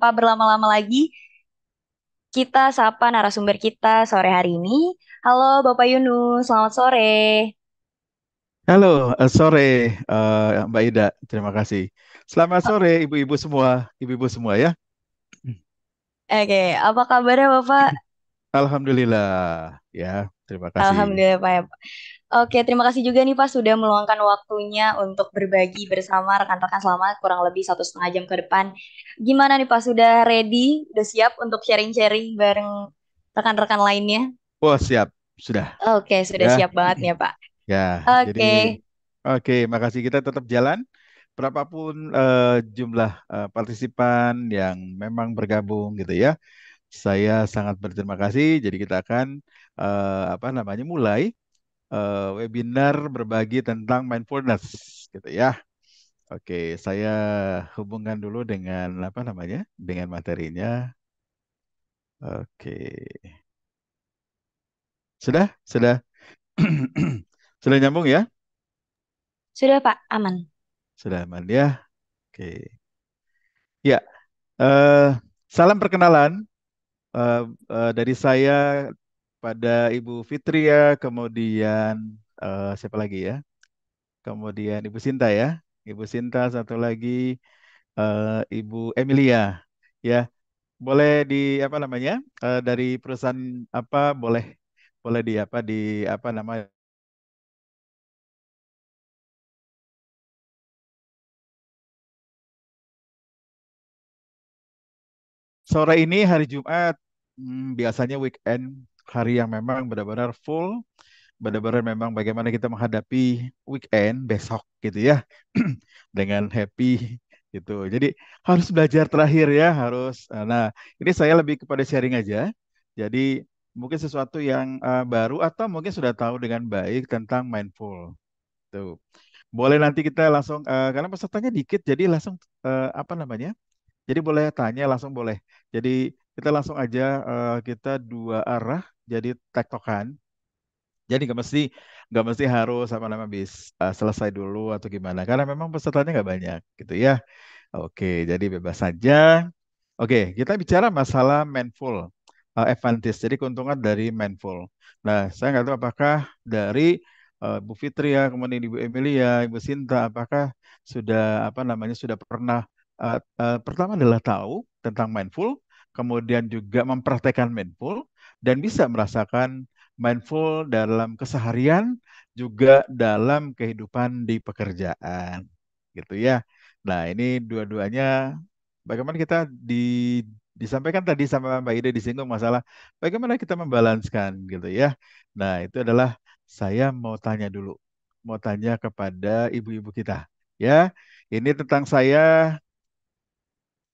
tanpa berlama-lama lagi, kita sapa narasumber kita sore hari ini. Halo Bapak Yunus, selamat sore. Halo, uh, sore uh, Mbak Ida, terima kasih. Selamat sore ibu-ibu semua, ibu-ibu semua ya. Oke, okay, apa kabarnya Bapak? Alhamdulillah, ya terima kasih. Alhamdulillah Pak. Ya, Oke, terima kasih juga nih Pak sudah meluangkan waktunya untuk berbagi bersama rekan-rekan selama kurang lebih satu setengah jam ke depan. Gimana nih Pak, sudah ready, sudah siap untuk sharing-sharing bareng rekan-rekan lainnya? oh, siap, sudah. Oke, sudah ya. siap banget nih ya, Pak. Ya, Oke. Jadi, oke, makasih kita tetap jalan. Berapapun uh, jumlah uh, partisipan yang memang bergabung gitu ya, saya sangat berterima kasih. Jadi kita akan uh, apa namanya mulai uh, webinar berbagi tentang mindfulness gitu ya. Oke, saya hubungkan dulu dengan apa namanya? dengan materinya. Oke. Sudah? Sudah. Sudah nyambung ya? Sudah, Pak. Aman. Sudah aman ya. Oke. Ya. Uh, salam perkenalan uh, uh, dari saya pada Ibu Fitria, ya, kemudian uh, siapa lagi ya? Kemudian Ibu Sinta ya. Ibu Sinta satu lagi uh, Ibu Emilia ya. Boleh di apa namanya? Uh, dari perusahaan apa boleh boleh di apa di apa nama Sore ini hari Jumat, hmm, biasanya weekend hari yang memang benar-benar full, benar-benar memang bagaimana kita menghadapi weekend besok gitu ya dengan happy gitu. Jadi harus belajar terakhir ya, harus. Eh, nah, ini saya lebih kepada sharing aja. Jadi mungkin sesuatu yang uh, baru atau mungkin sudah tahu dengan baik tentang mindful. Tuh. Boleh nanti kita langsung uh, karena pesertanya dikit jadi langsung uh, apa namanya? Jadi boleh tanya langsung boleh. Jadi kita langsung aja uh, kita dua arah jadi tektokan jadi nggak mesti nggak mesti harus apa nama bis uh, eh, selesai dulu atau gimana karena memang pesertanya nggak banyak gitu ya oke jadi bebas saja oke kita bicara masalah mindful uh, eh, advantage jadi keuntungan dari mindful nah saya nggak tahu apakah dari uh, Bu ya, kemudian Ibu Emilia Ibu Sinta apakah sudah apa namanya sudah pernah uh, uh, pertama adalah tahu tentang mindful kemudian juga mempraktekkan mindful dan bisa merasakan mindful dalam keseharian juga dalam kehidupan di pekerjaan gitu ya. Nah, ini dua-duanya bagaimana kita di disampaikan tadi sama Mbak Ida disinggung masalah bagaimana kita membalanskan gitu ya. Nah, itu adalah saya mau tanya dulu. Mau tanya kepada ibu-ibu kita ya. Ini tentang saya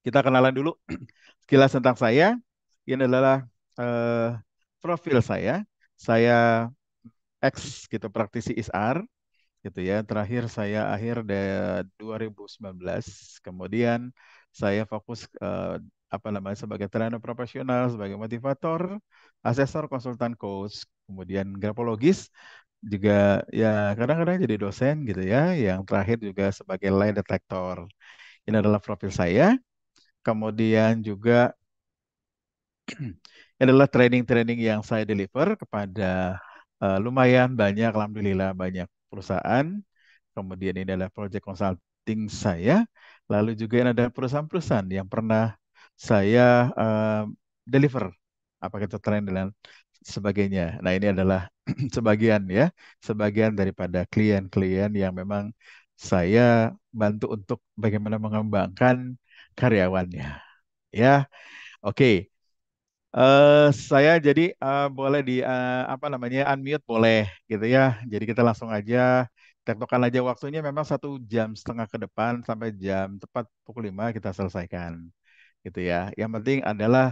kita kenalan dulu. Sekilas tentang saya, ini adalah uh, profil saya. Saya ex gitu praktisi ISR gitu ya. Terakhir saya akhir de 2019. Kemudian saya fokus uh, apa namanya sebagai trainer profesional, sebagai motivator, asesor, konsultan coach, kemudian grafologis juga ya kadang-kadang jadi dosen gitu ya. Yang terakhir juga sebagai lay detector. Ini adalah profil saya. Kemudian juga adalah training-training yang saya deliver kepada uh, lumayan banyak, alhamdulillah banyak perusahaan. Kemudian ini adalah project consulting saya. Lalu juga ada perusahaan-perusahaan yang pernah saya uh, deliver, apakah itu training dan sebagainya. Nah ini adalah sebagian ya, sebagian daripada klien-klien yang memang saya bantu untuk bagaimana mengembangkan karyawannya. Ya, oke. Okay. Uh, saya jadi uh, boleh di uh, apa namanya unmute boleh gitu ya. Jadi kita langsung aja tektokan aja waktunya memang satu jam setengah ke depan sampai jam tepat pukul lima kita selesaikan gitu ya. Yang penting adalah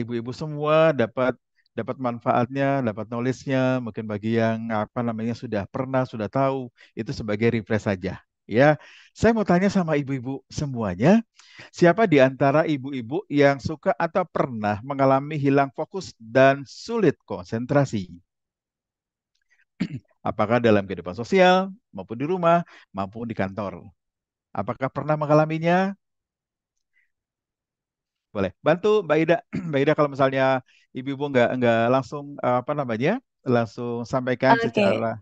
ibu-ibu uh, semua dapat dapat manfaatnya, dapat knowledge mungkin bagi yang apa namanya sudah pernah, sudah tahu, itu sebagai refresh saja Ya, saya mau tanya sama ibu-ibu semuanya, siapa di antara ibu-ibu yang suka atau pernah mengalami hilang fokus dan sulit konsentrasi? Apakah dalam kehidupan sosial, maupun di rumah, maupun di kantor? Apakah pernah mengalaminya? Boleh. Bantu Mbak Ida. Mbak Ida kalau misalnya ibu-ibu nggak nggak langsung eh, apa namanya? langsung sampaikan okay. secara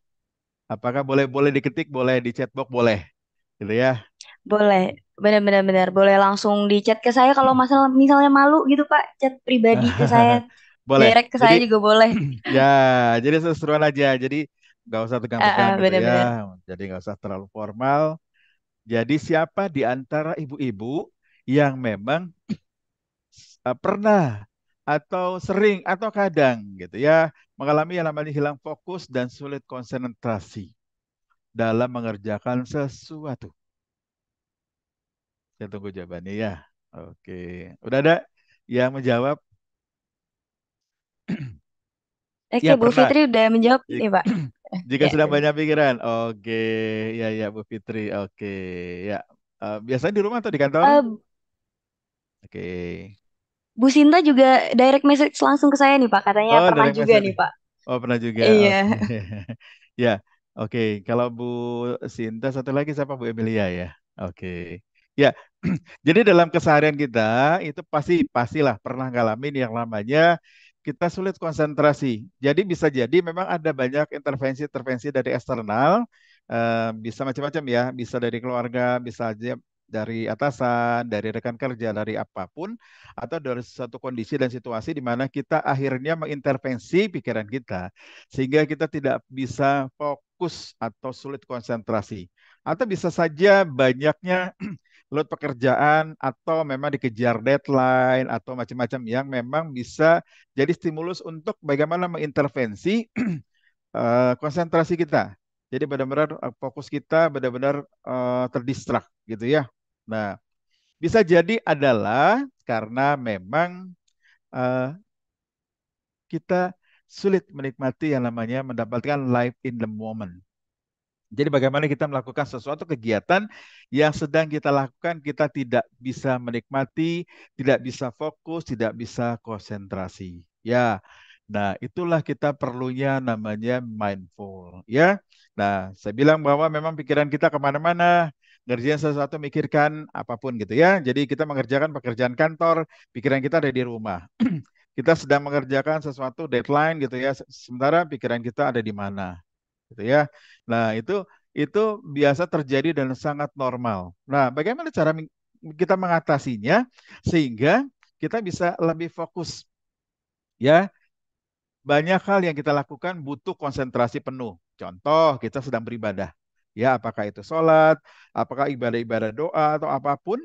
apakah boleh boleh diketik, boleh di chatbox, boleh gitu ya. Boleh, benar-benar benar. Boleh langsung di chat ke saya kalau masalah misalnya malu gitu Pak, chat pribadi ke saya. boleh. Direct ke jadi, saya juga boleh. Ya, jadi seseruan aja. Jadi nggak usah tegang uh, gitu ya. Jadi nggak usah terlalu formal. Jadi siapa di antara ibu-ibu yang memang uh, pernah atau sering atau kadang gitu ya mengalami yang namanya hilang fokus dan sulit konsentrasi dalam mengerjakan sesuatu? Saya tunggu jawabannya ya. Oke. Udah ada yang menjawab? Oke, ya, Bu pernah. Fitri udah menjawab nih ya, Pak. Jika ya. sudah banyak pikiran. Oke, ya ya Bu Fitri. Oke, ya. Eh, biasanya di rumah atau di kantor? Uh, Oke. Bu Sinta juga direct message langsung ke saya nih Pak, katanya oh, pernah juga message. nih Pak. Oh, pernah juga. Iya. Okay. ya. Oke, kalau Bu Sinta satu lagi siapa Bu Emilia ya? Oke. Ya. Jadi dalam keseharian kita itu pasti pastilah pernah ngalamin yang namanya kita sulit konsentrasi. Jadi bisa jadi memang ada banyak intervensi-intervensi dari eksternal eh, bisa macam-macam ya, bisa dari keluarga, bisa aja dari atasan, dari rekan kerja, dari apapun, atau dari suatu kondisi dan situasi di mana kita akhirnya mengintervensi pikiran kita, sehingga kita tidak bisa fokus atau sulit konsentrasi. Atau bisa saja banyaknya load pekerjaan atau memang dikejar deadline atau macam-macam yang memang bisa jadi stimulus untuk bagaimana mengintervensi eh, konsentrasi kita. Jadi benar-benar eh, fokus kita benar-benar uh, eh, terdistrak gitu ya. Nah, bisa jadi adalah karena memang uh, kita sulit menikmati yang namanya mendapatkan life in the moment. Jadi bagaimana kita melakukan sesuatu kegiatan yang sedang kita lakukan kita tidak bisa menikmati, tidak bisa fokus, tidak bisa konsentrasi. Ya. Nah, itulah kita perlunya namanya mindful, ya. Nah, saya bilang bahwa memang pikiran kita kemana-mana, ngerjain sesuatu mikirkan apapun gitu ya. Jadi kita mengerjakan pekerjaan kantor, pikiran kita ada di rumah. kita sedang mengerjakan sesuatu deadline gitu ya. Sementara pikiran kita ada di mana. Gitu ya. Nah, itu itu biasa terjadi dan sangat normal. Nah, bagaimana cara kita mengatasinya sehingga kita bisa lebih fokus. Ya. Banyak hal yang kita lakukan butuh konsentrasi penuh. Contoh, kita sedang beribadah. Ya, apakah itu sholat, apakah ibadah-ibadah doa atau apapun,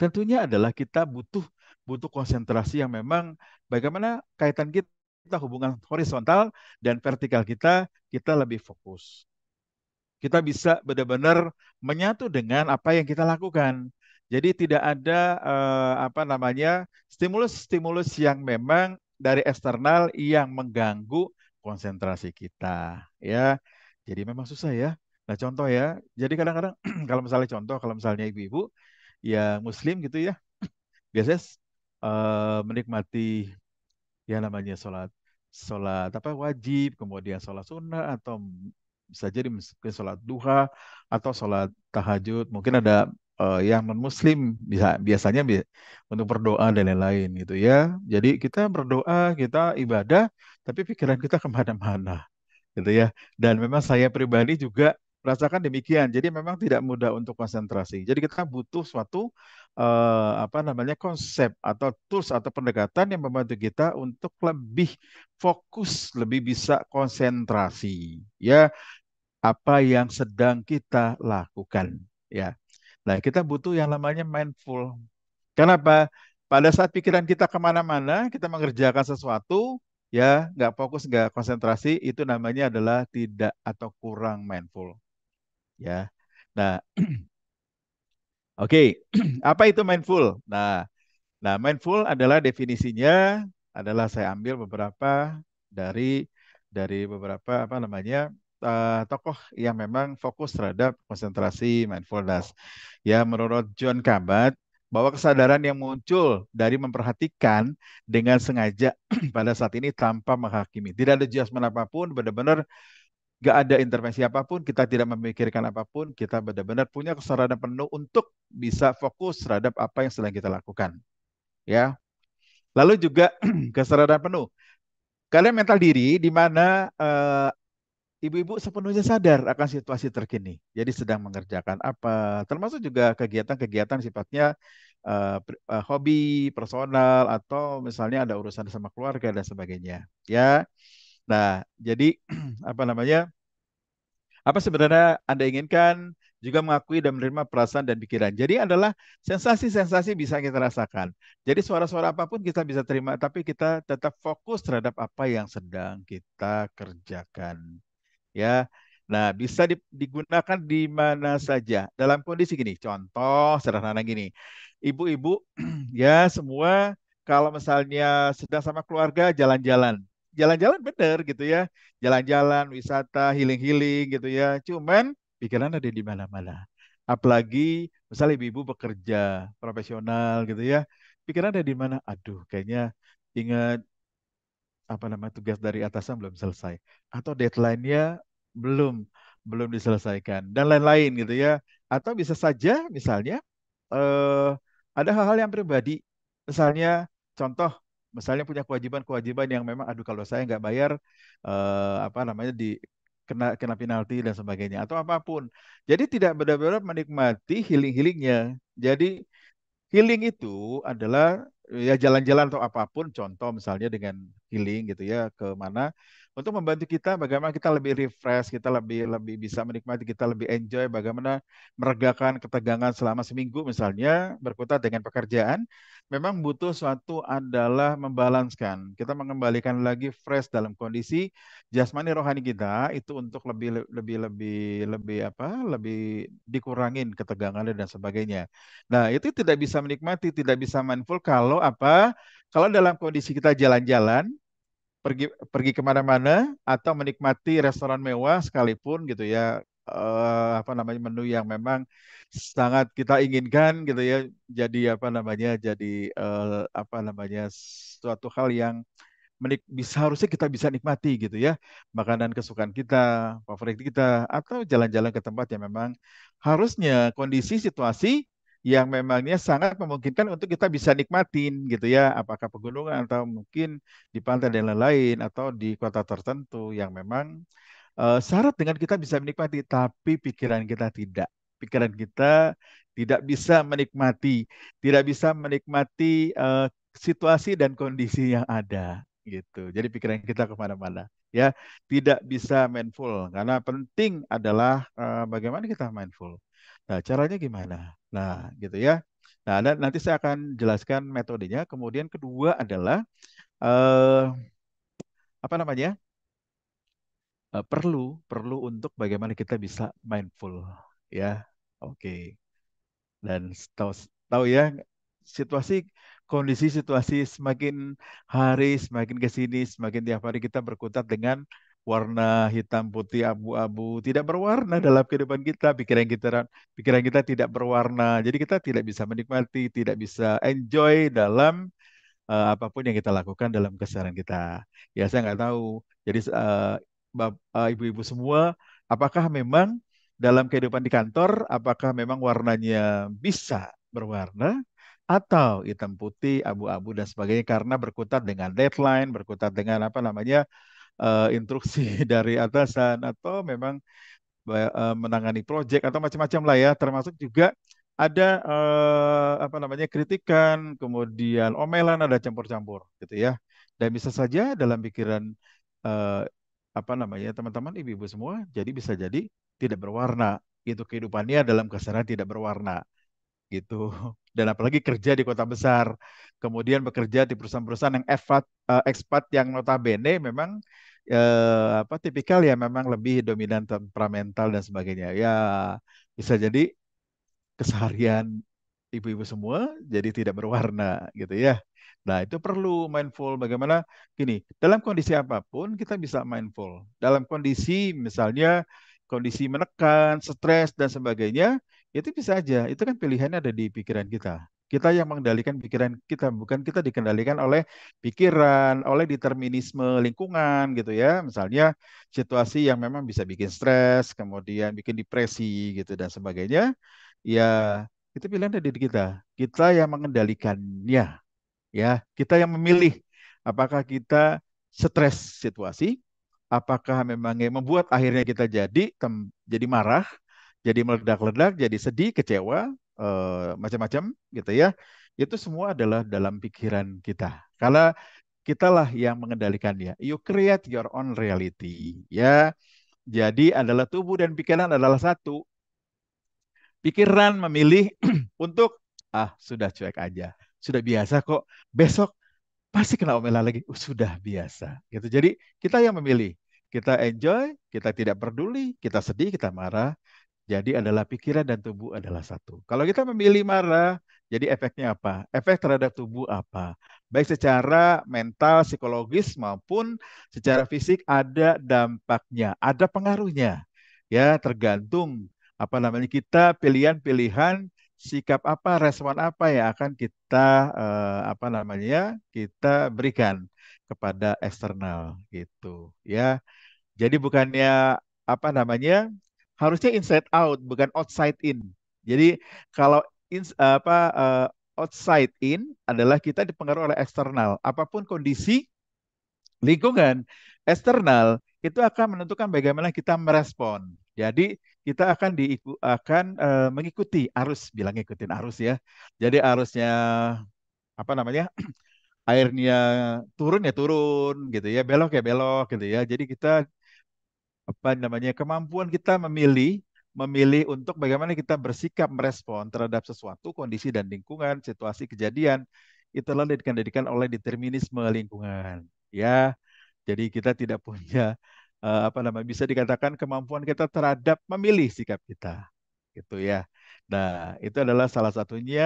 tentunya adalah kita butuh butuh konsentrasi yang memang bagaimana kaitan kita hubungan horizontal dan vertikal kita kita lebih fokus. Kita bisa benar-benar menyatu dengan apa yang kita lakukan. Jadi tidak ada eh, apa namanya stimulus-stimulus yang memang dari eksternal yang mengganggu konsentrasi kita, ya. Jadi memang susah ya. Nah contoh ya, jadi kadang-kadang kalau misalnya contoh, kalau misalnya ibu-ibu ya muslim gitu ya, biasanya uh, menikmati ya namanya sholat sholat apa wajib, kemudian sholat sunnah atau bisa jadi mungkin sholat duha atau sholat tahajud. Mungkin ada uh, yang non muslim bisa biasanya bi untuk berdoa dan lain-lain gitu ya. Jadi kita berdoa, kita ibadah, tapi pikiran kita kemana-mana gitu ya. Dan memang saya pribadi juga merasakan demikian. Jadi memang tidak mudah untuk konsentrasi. Jadi kita butuh suatu uh, apa namanya konsep atau tools atau pendekatan yang membantu kita untuk lebih fokus, lebih bisa konsentrasi ya apa yang sedang kita lakukan ya. Nah, kita butuh yang namanya mindful. Kenapa? Pada saat pikiran kita kemana-mana, kita mengerjakan sesuatu, ya nggak fokus nggak konsentrasi itu namanya adalah tidak atau kurang mindful ya nah oke okay. apa itu mindful nah nah mindful adalah definisinya adalah saya ambil beberapa dari dari beberapa apa namanya uh, tokoh yang memang fokus terhadap konsentrasi mindfulness ya menurut John Kabat bahwa kesadaran yang muncul dari memperhatikan dengan sengaja pada saat ini tanpa menghakimi. Tidak ada judgement apapun, benar-benar gak ada intervensi apapun, kita tidak memikirkan apapun, kita benar-benar punya kesadaran penuh untuk bisa fokus terhadap apa yang sedang kita lakukan. Ya. Lalu juga kesadaran penuh. Kalian mental diri di mana uh, ibu-ibu sepenuhnya sadar akan situasi terkini. Jadi sedang mengerjakan apa, termasuk juga kegiatan-kegiatan sifatnya uh, uh, hobi, personal atau misalnya ada urusan sama keluarga dan sebagainya. Ya. Nah, jadi apa namanya? Apa sebenarnya Anda inginkan juga mengakui dan menerima perasaan dan pikiran. Jadi adalah sensasi-sensasi bisa kita rasakan. Jadi suara-suara apapun kita bisa terima, tapi kita tetap fokus terhadap apa yang sedang kita kerjakan ya. Nah, bisa digunakan di mana saja. Dalam kondisi gini, contoh sederhana gini. Ibu-ibu ya semua kalau misalnya sedang sama keluarga jalan-jalan. Jalan-jalan bener gitu ya. Jalan-jalan, wisata, healing-healing gitu ya. Cuman pikiran ada di mana-mana. Apalagi misalnya ibu-ibu bekerja profesional gitu ya. Pikiran ada di mana? Aduh, kayaknya ingat apa namanya tugas dari atasan belum selesai atau deadline-nya belum belum diselesaikan dan lain-lain gitu ya atau bisa saja misalnya eh, ada hal-hal yang pribadi misalnya contoh misalnya punya kewajiban-kewajiban yang memang aduh kalau saya nggak bayar eh, apa namanya di kena kena penalti dan sebagainya atau apapun jadi tidak benar-benar menikmati healing-healingnya jadi healing itu adalah ya jalan-jalan atau apapun contoh misalnya dengan healing gitu ya ke mana untuk membantu kita bagaimana kita lebih refresh, kita lebih lebih bisa menikmati, kita lebih enjoy bagaimana meregakan ketegangan selama seminggu misalnya berkutat dengan pekerjaan, memang butuh suatu adalah membalanskan. Kita mengembalikan lagi fresh dalam kondisi jasmani rohani kita itu untuk lebih lebih lebih lebih apa? lebih dikurangin ketegangannya dan sebagainya. Nah, itu tidak bisa menikmati, tidak bisa mindful kalau apa? Kalau dalam kondisi kita jalan-jalan, pergi pergi kemana-mana atau menikmati restoran mewah sekalipun gitu ya uh, apa namanya menu yang memang sangat kita inginkan gitu ya jadi apa namanya jadi uh, apa namanya suatu hal yang menik bisa harusnya kita bisa nikmati gitu ya makanan kesukaan kita favorit kita atau jalan-jalan ke tempat yang memang harusnya kondisi situasi yang memangnya sangat memungkinkan untuk kita bisa nikmatin gitu ya apakah pegunungan atau mungkin di pantai dan lain-lain atau di kota tertentu yang memang uh, syarat dengan kita bisa menikmati tapi pikiran kita tidak pikiran kita tidak bisa menikmati tidak bisa menikmati uh, situasi dan kondisi yang ada gitu jadi pikiran kita kemana-mana ya tidak bisa mindful karena penting adalah uh, bagaimana kita mindful Nah, caranya gimana? Nah, gitu ya. Nah, nanti saya akan jelaskan metodenya. Kemudian kedua adalah eh, apa namanya? Eh, perlu perlu untuk bagaimana kita bisa mindful, ya. Oke. Okay. Dan tahu tahu ya situasi kondisi situasi semakin hari semakin ke sini semakin tiap hari kita berkutat dengan warna hitam putih abu-abu tidak berwarna dalam kehidupan kita pikiran kita pikiran kita tidak berwarna jadi kita tidak bisa menikmati tidak bisa enjoy dalam uh, apapun yang kita lakukan dalam keseharian kita ya saya nggak tahu jadi uh, uh, ibu-ibu semua apakah memang dalam kehidupan di kantor apakah memang warnanya bisa berwarna atau hitam putih, abu-abu dan sebagainya karena berkutat dengan deadline, berkutat dengan apa namanya uh, instruksi dari atasan atau memang uh, menangani proyek atau macam-macam lah ya termasuk juga ada eh, apa namanya kritikan, kemudian omelan, ada campur-campur gitu ya. Dan bisa saja dalam pikiran eh, apa namanya teman-teman ibu-ibu semua, jadi bisa jadi tidak berwarna itu kehidupannya dalam kesana tidak berwarna gitu. Dan apalagi kerja di kota besar, kemudian bekerja di perusahaan-perusahaan yang expat eh, ekspat yang notabene memang eh, apa tipikal ya memang lebih dominan temperamental dan sebagainya. Ya bisa jadi keseharian ibu-ibu semua jadi tidak berwarna gitu ya. Nah, itu perlu mindful bagaimana gini, dalam kondisi apapun kita bisa mindful. Dalam kondisi misalnya kondisi menekan, stres dan sebagainya, itu bisa aja. Itu kan pilihannya ada di pikiran kita. Kita yang mengendalikan pikiran kita, bukan kita dikendalikan oleh pikiran, oleh determinisme lingkungan gitu ya. Misalnya situasi yang memang bisa bikin stres, kemudian bikin depresi gitu dan sebagainya. Ya, itu pilihan dari diri kita. Kita yang mengendalikannya. Ya, kita yang memilih apakah kita stres situasi, apakah memang membuat akhirnya kita jadi jadi marah, jadi meledak-ledak, jadi sedih, kecewa, Eh, macam-macam gitu ya itu semua adalah dalam pikiran kita karena kitalah yang mengendalikan ya. you create your own reality ya jadi adalah tubuh dan pikiran adalah satu pikiran memilih untuk ah sudah cuek aja sudah biasa kok besok pasti kena omelan lagi uh, sudah biasa gitu jadi kita yang memilih kita enjoy kita tidak peduli kita sedih kita marah jadi adalah pikiran dan tubuh adalah satu. Kalau kita memilih marah, jadi efeknya apa? Efek terhadap tubuh apa? Baik secara mental, psikologis maupun secara fisik ada dampaknya, ada pengaruhnya. Ya, tergantung apa namanya kita pilihan-pilihan sikap apa, respon apa yang akan kita eh, apa namanya ya, kita berikan kepada eksternal gitu ya. Jadi bukannya apa namanya harusnya inside out bukan outside in. Jadi kalau in, apa uh, outside in adalah kita dipengaruhi oleh eksternal. Apapun kondisi lingkungan eksternal itu akan menentukan bagaimana kita merespon. Jadi kita akan diikuti akan uh, mengikuti arus, bilang ngikutin arus ya. Jadi arusnya apa namanya? airnya turun ya turun gitu ya, belok ya belok gitu ya. Jadi kita apa namanya kemampuan kita memilih memilih untuk bagaimana kita bersikap merespon terhadap sesuatu kondisi dan lingkungan situasi kejadian itulah dikendalikan oleh determinisme lingkungan ya jadi kita tidak punya eh, apa namanya bisa dikatakan kemampuan kita terhadap memilih sikap kita gitu ya Nah, itu adalah salah satunya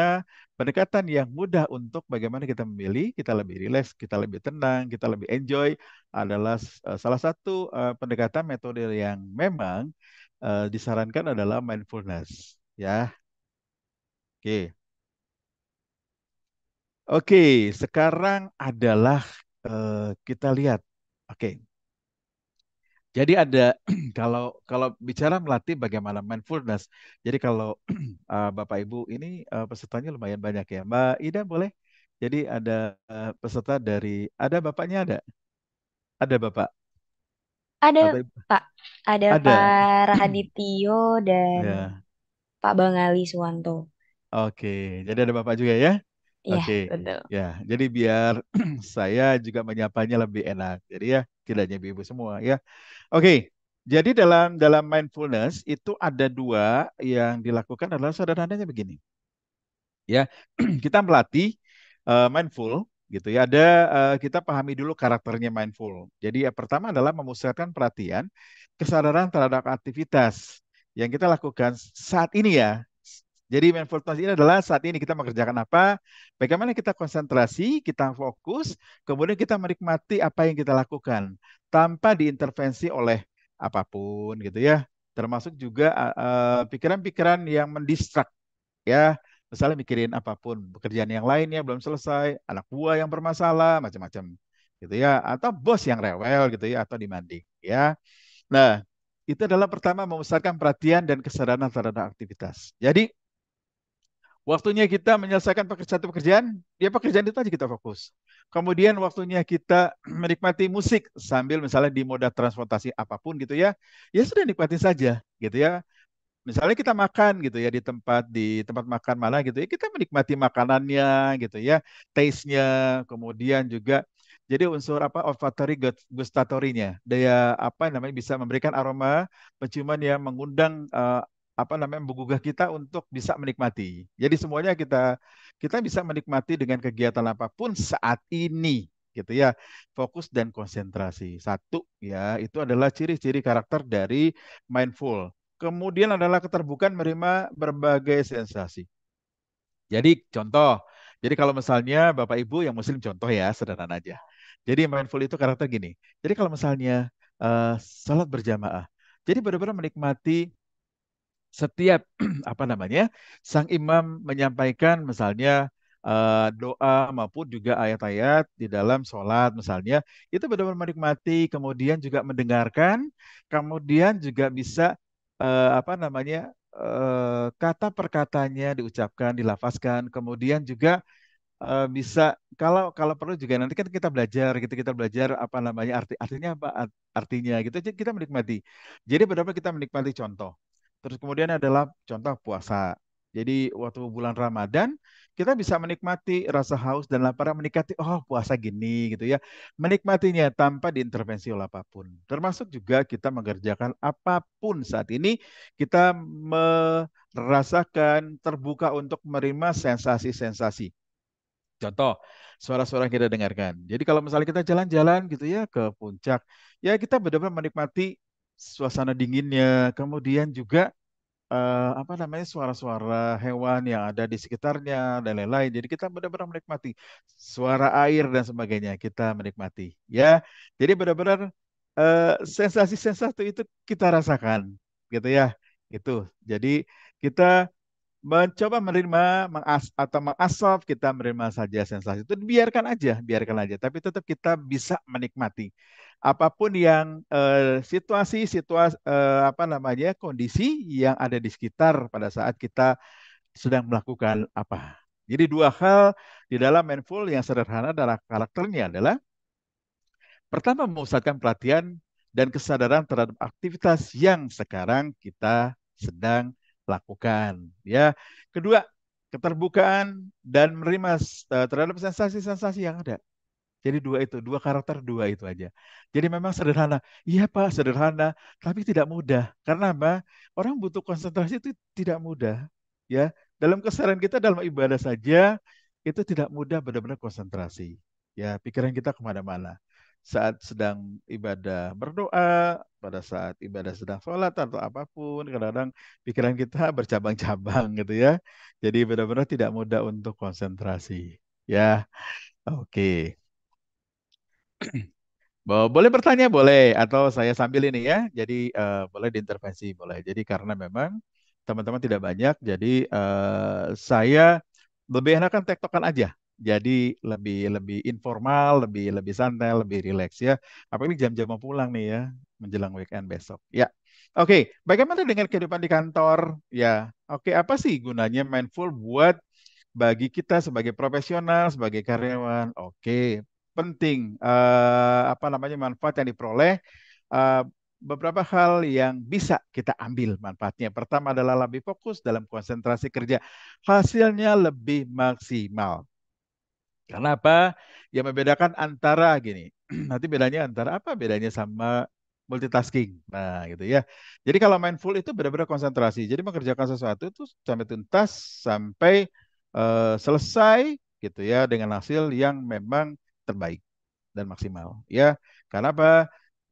pendekatan yang mudah untuk bagaimana kita memilih, kita lebih rileks, kita lebih tenang, kita lebih enjoy adalah eh, salah satu eh, pendekatan metode yang memang eh, disarankan adalah mindfulness, ya. Oke. Oke, sekarang adalah kita lihat. Oke. Jadi ada kalau kalau bicara melatih bagaimana mindfulness. Jadi kalau uh, Bapak Ibu ini uh, pesertanya lumayan banyak ya. Mbak Ida boleh? Jadi ada uh, peserta dari ada bapaknya ada? Ada bapak? Ada Pak. Ada, ada. Pak Radityo dan ya. Pak Bang Ali Suwanto. Oke, jadi ada bapak juga ya? Iya, Oke. betul. Ya, jadi biar saya juga menyapanya lebih enak. Jadi ya, tidak hanya ibu semua ya. Oke, jadi dalam dalam mindfulness itu ada dua yang dilakukan adalah sederhananya begini. Ya, kita melatih uh, mindful gitu ya. Ada uh, kita pahami dulu karakternya mindful. Jadi yang pertama adalah memusatkan perhatian kesadaran terhadap aktivitas yang kita lakukan saat ini ya. Jadi mindfulness ini adalah saat ini kita mengerjakan apa, bagaimana kita konsentrasi, kita fokus, kemudian kita menikmati apa yang kita lakukan tanpa diintervensi oleh apapun gitu ya. Termasuk juga eh, eh, pikiran-pikiran uh, yang mendistrak ya, misalnya mikirin apapun, pekerjaan yang lainnya belum selesai, anak buah yang bermasalah, macam-macam gitu ya, atau bos yang rewel gitu ya atau demanding ya. Nah, itu adalah pertama memusatkan perhatian dan kesadaran terhadap aktivitas. Jadi Waktunya kita menyelesaikan pekerjaan satu pekerjaan, ya pekerjaan itu aja kita fokus. Kemudian waktunya kita menikmati musik sambil misalnya di moda transportasi apapun gitu ya, ya sudah nikmatin saja gitu ya. Misalnya kita makan gitu ya di tempat di tempat makan mana gitu ya, kita menikmati makanannya gitu ya, taste-nya, kemudian juga jadi unsur apa olfactory gustatorinya, daya apa namanya bisa memberikan aroma penciuman yang mengundang uh, apa namanya menggugah kita untuk bisa menikmati. Jadi semuanya kita kita bisa menikmati dengan kegiatan apapun saat ini gitu ya. Fokus dan konsentrasi. Satu ya, itu adalah ciri-ciri karakter dari mindful. Kemudian adalah keterbukaan menerima berbagai sensasi. Jadi contoh, jadi kalau misalnya Bapak Ibu yang muslim contoh ya, sederhana aja. Jadi mindful itu karakter gini. Jadi kalau misalnya uh, salat berjamaah, jadi benar-benar menikmati setiap apa namanya sang imam menyampaikan misalnya eh, doa maupun juga ayat-ayat di dalam sholat misalnya itu benar-benar menikmati kemudian juga mendengarkan kemudian juga bisa eh, apa namanya eh, kata perkatanya diucapkan dilafaskan kemudian juga bisa kalau kalau perlu juga nanti kan kita belajar gitu kita belajar apa namanya arti artinya apa artinya gitu kita menikmati jadi berapa kita menikmati contoh Terus kemudian adalah contoh puasa. Jadi waktu bulan Ramadan kita bisa menikmati rasa haus dan lapar menikmati oh puasa gini gitu ya. Menikmatinya tanpa diintervensi oleh apapun. Termasuk juga kita mengerjakan apapun saat ini kita merasakan terbuka untuk menerima sensasi-sensasi. Contoh, suara-suara yang kita dengarkan. Jadi kalau misalnya kita jalan-jalan gitu ya ke puncak, ya kita benar-benar menikmati suasana dinginnya, kemudian juga uh, apa namanya suara-suara hewan yang ada di sekitarnya dan lain-lain. Jadi kita benar-benar menikmati suara air dan sebagainya kita menikmati. Ya, jadi benar-benar uh, sensasi-sensasi itu kita rasakan, gitu ya. Itu. Jadi kita mencoba menerima mengas atau mengasap kita menerima saja sensasi itu biarkan aja biarkan aja tapi tetap kita bisa menikmati apapun yang eh, situasi situasi eh, apa namanya kondisi yang ada di sekitar pada saat kita sedang melakukan apa. Jadi dua hal di dalam mindful yang sederhana dalam karakternya adalah pertama memusatkan pelatihan dan kesadaran terhadap aktivitas yang sekarang kita sedang lakukan ya. Kedua, keterbukaan dan menerima eh, terhadap sensasi-sensasi yang ada. Jadi dua itu, dua karakter dua itu aja. Jadi memang sederhana. Iya Pak, sederhana, tapi tidak mudah. Karena apa? Orang butuh konsentrasi itu tidak mudah. Ya, dalam keseharian kita dalam ibadah saja itu tidak mudah benar-benar konsentrasi. Ya, pikiran kita kemana-mana. Saat sedang ibadah berdoa, pada saat ibadah sedang sholat atau apapun, kadang-kadang pikiran kita bercabang-cabang gitu ya. Jadi benar-benar tidak mudah untuk konsentrasi. Ya, oke. Okay. Boleh bertanya boleh atau saya sambil ini ya. Jadi uh, boleh diintervensi boleh. Jadi karena memang teman-teman tidak banyak, jadi uh, saya lebih enakan kan tektokan aja. Jadi lebih lebih informal, lebih lebih santai, lebih rileks ya. apa ini jam-jam mau pulang nih ya, menjelang weekend besok. Ya. Oke, okay. bagaimana dengan kehidupan di kantor? Ya. Oke, okay. apa sih gunanya mindful buat bagi kita sebagai profesional, sebagai karyawan? Oke. Okay penting uh, apa namanya manfaat yang diperoleh uh, beberapa hal yang bisa kita ambil manfaatnya. Pertama adalah lebih fokus dalam konsentrasi kerja. Hasilnya lebih maksimal. Karena apa? Yang membedakan antara gini. Nanti bedanya antara apa? Bedanya sama multitasking. Nah, gitu ya. Jadi kalau mindful itu benar-benar konsentrasi. Jadi mengerjakan sesuatu itu sampai tuntas, sampai uh, selesai gitu ya dengan hasil yang memang terbaik dan maksimal. Ya, karena apa?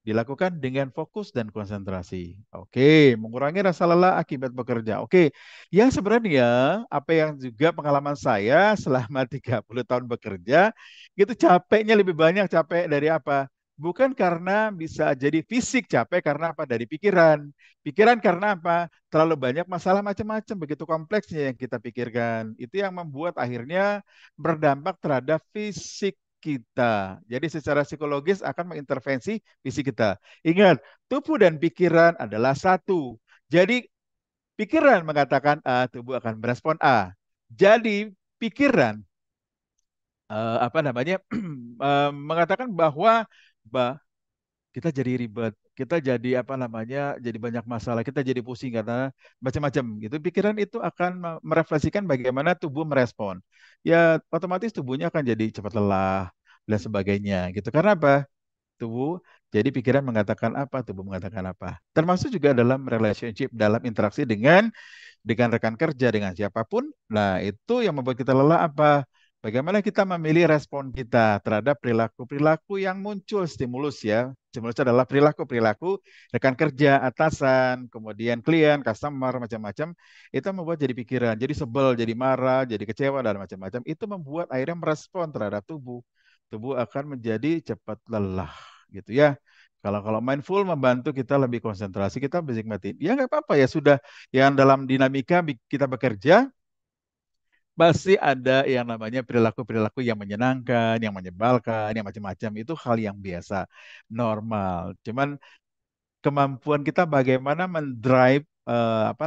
Dilakukan dengan fokus dan konsentrasi. Oke, mengurangi rasa lelah akibat bekerja. Oke, yang sebenarnya apa yang juga pengalaman saya selama 30 tahun bekerja, itu capeknya lebih banyak capek dari apa? bukan karena bisa jadi fisik capek karena apa dari pikiran. Pikiran karena apa? Terlalu banyak masalah macam-macam begitu kompleksnya yang kita pikirkan. Itu yang membuat akhirnya berdampak terhadap fisik kita. Jadi secara psikologis akan mengintervensi fisik kita. Ingat, tubuh dan pikiran adalah satu. Jadi pikiran mengatakan A, tubuh akan merespon A. Jadi pikiran uh, apa namanya e, mengatakan bahwa bah, kita jadi ribet, kita jadi apa namanya jadi banyak masalah kita jadi pusing karena macam-macam gitu pikiran itu akan merefleksikan bagaimana tubuh merespon ya otomatis tubuhnya akan jadi cepat lelah dan sebagainya gitu karena apa tubuh jadi pikiran mengatakan apa tubuh mengatakan apa termasuk juga dalam relationship dalam interaksi dengan dengan rekan kerja dengan siapapun nah itu yang membuat kita lelah apa Bagaimana kita memilih respon kita terhadap perilaku-perilaku yang muncul stimulus ya. Stimulus adalah perilaku-perilaku rekan kerja, atasan, kemudian klien, customer, macam-macam. Itu membuat jadi pikiran, jadi sebel, jadi marah, jadi kecewa, dan macam-macam. Itu membuat akhirnya merespon terhadap tubuh. Tubuh akan menjadi cepat lelah gitu ya. Kalau kalau mindful membantu kita lebih konsentrasi, kita menikmati. Ya nggak apa-apa ya sudah yang dalam dinamika kita bekerja pasti ada yang namanya perilaku-perilaku yang menyenangkan, yang menyebalkan, yang macam-macam. Itu hal yang biasa, normal. Cuman kemampuan kita bagaimana mendrive uh, apa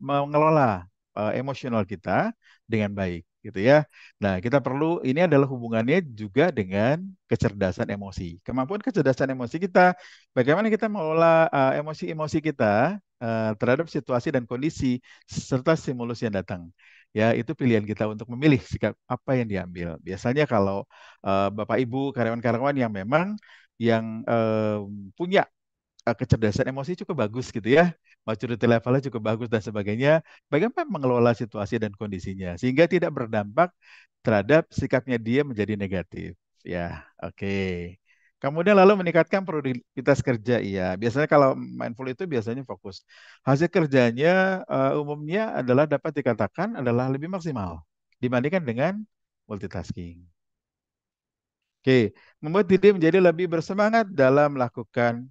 mengelola uh, emosional kita dengan baik gitu ya. Nah, kita perlu ini adalah hubungannya juga dengan kecerdasan emosi. Kemampuan kecerdasan emosi kita, bagaimana kita mengelola uh, emosi-emosi kita uh, terhadap situasi dan kondisi serta stimulus yang datang ya itu pilihan kita untuk memilih sikap apa yang diambil. Biasanya kalau uh, Bapak Ibu karyawan-karyawan yang memang yang uh, punya uh, kecerdasan emosi cukup bagus gitu ya, maturity levelnya cukup bagus dan sebagainya, bagaimana mengelola situasi dan kondisinya sehingga tidak berdampak terhadap sikapnya dia menjadi negatif. Ya, oke. Okay. Kemudian lalu meningkatkan produktivitas kerja, iya. Biasanya kalau mindful itu biasanya fokus. Hasil kerjanya uh, umumnya adalah dapat dikatakan adalah lebih maksimal dibandingkan dengan multitasking. Oke, membuat diri menjadi lebih bersemangat dalam melakukan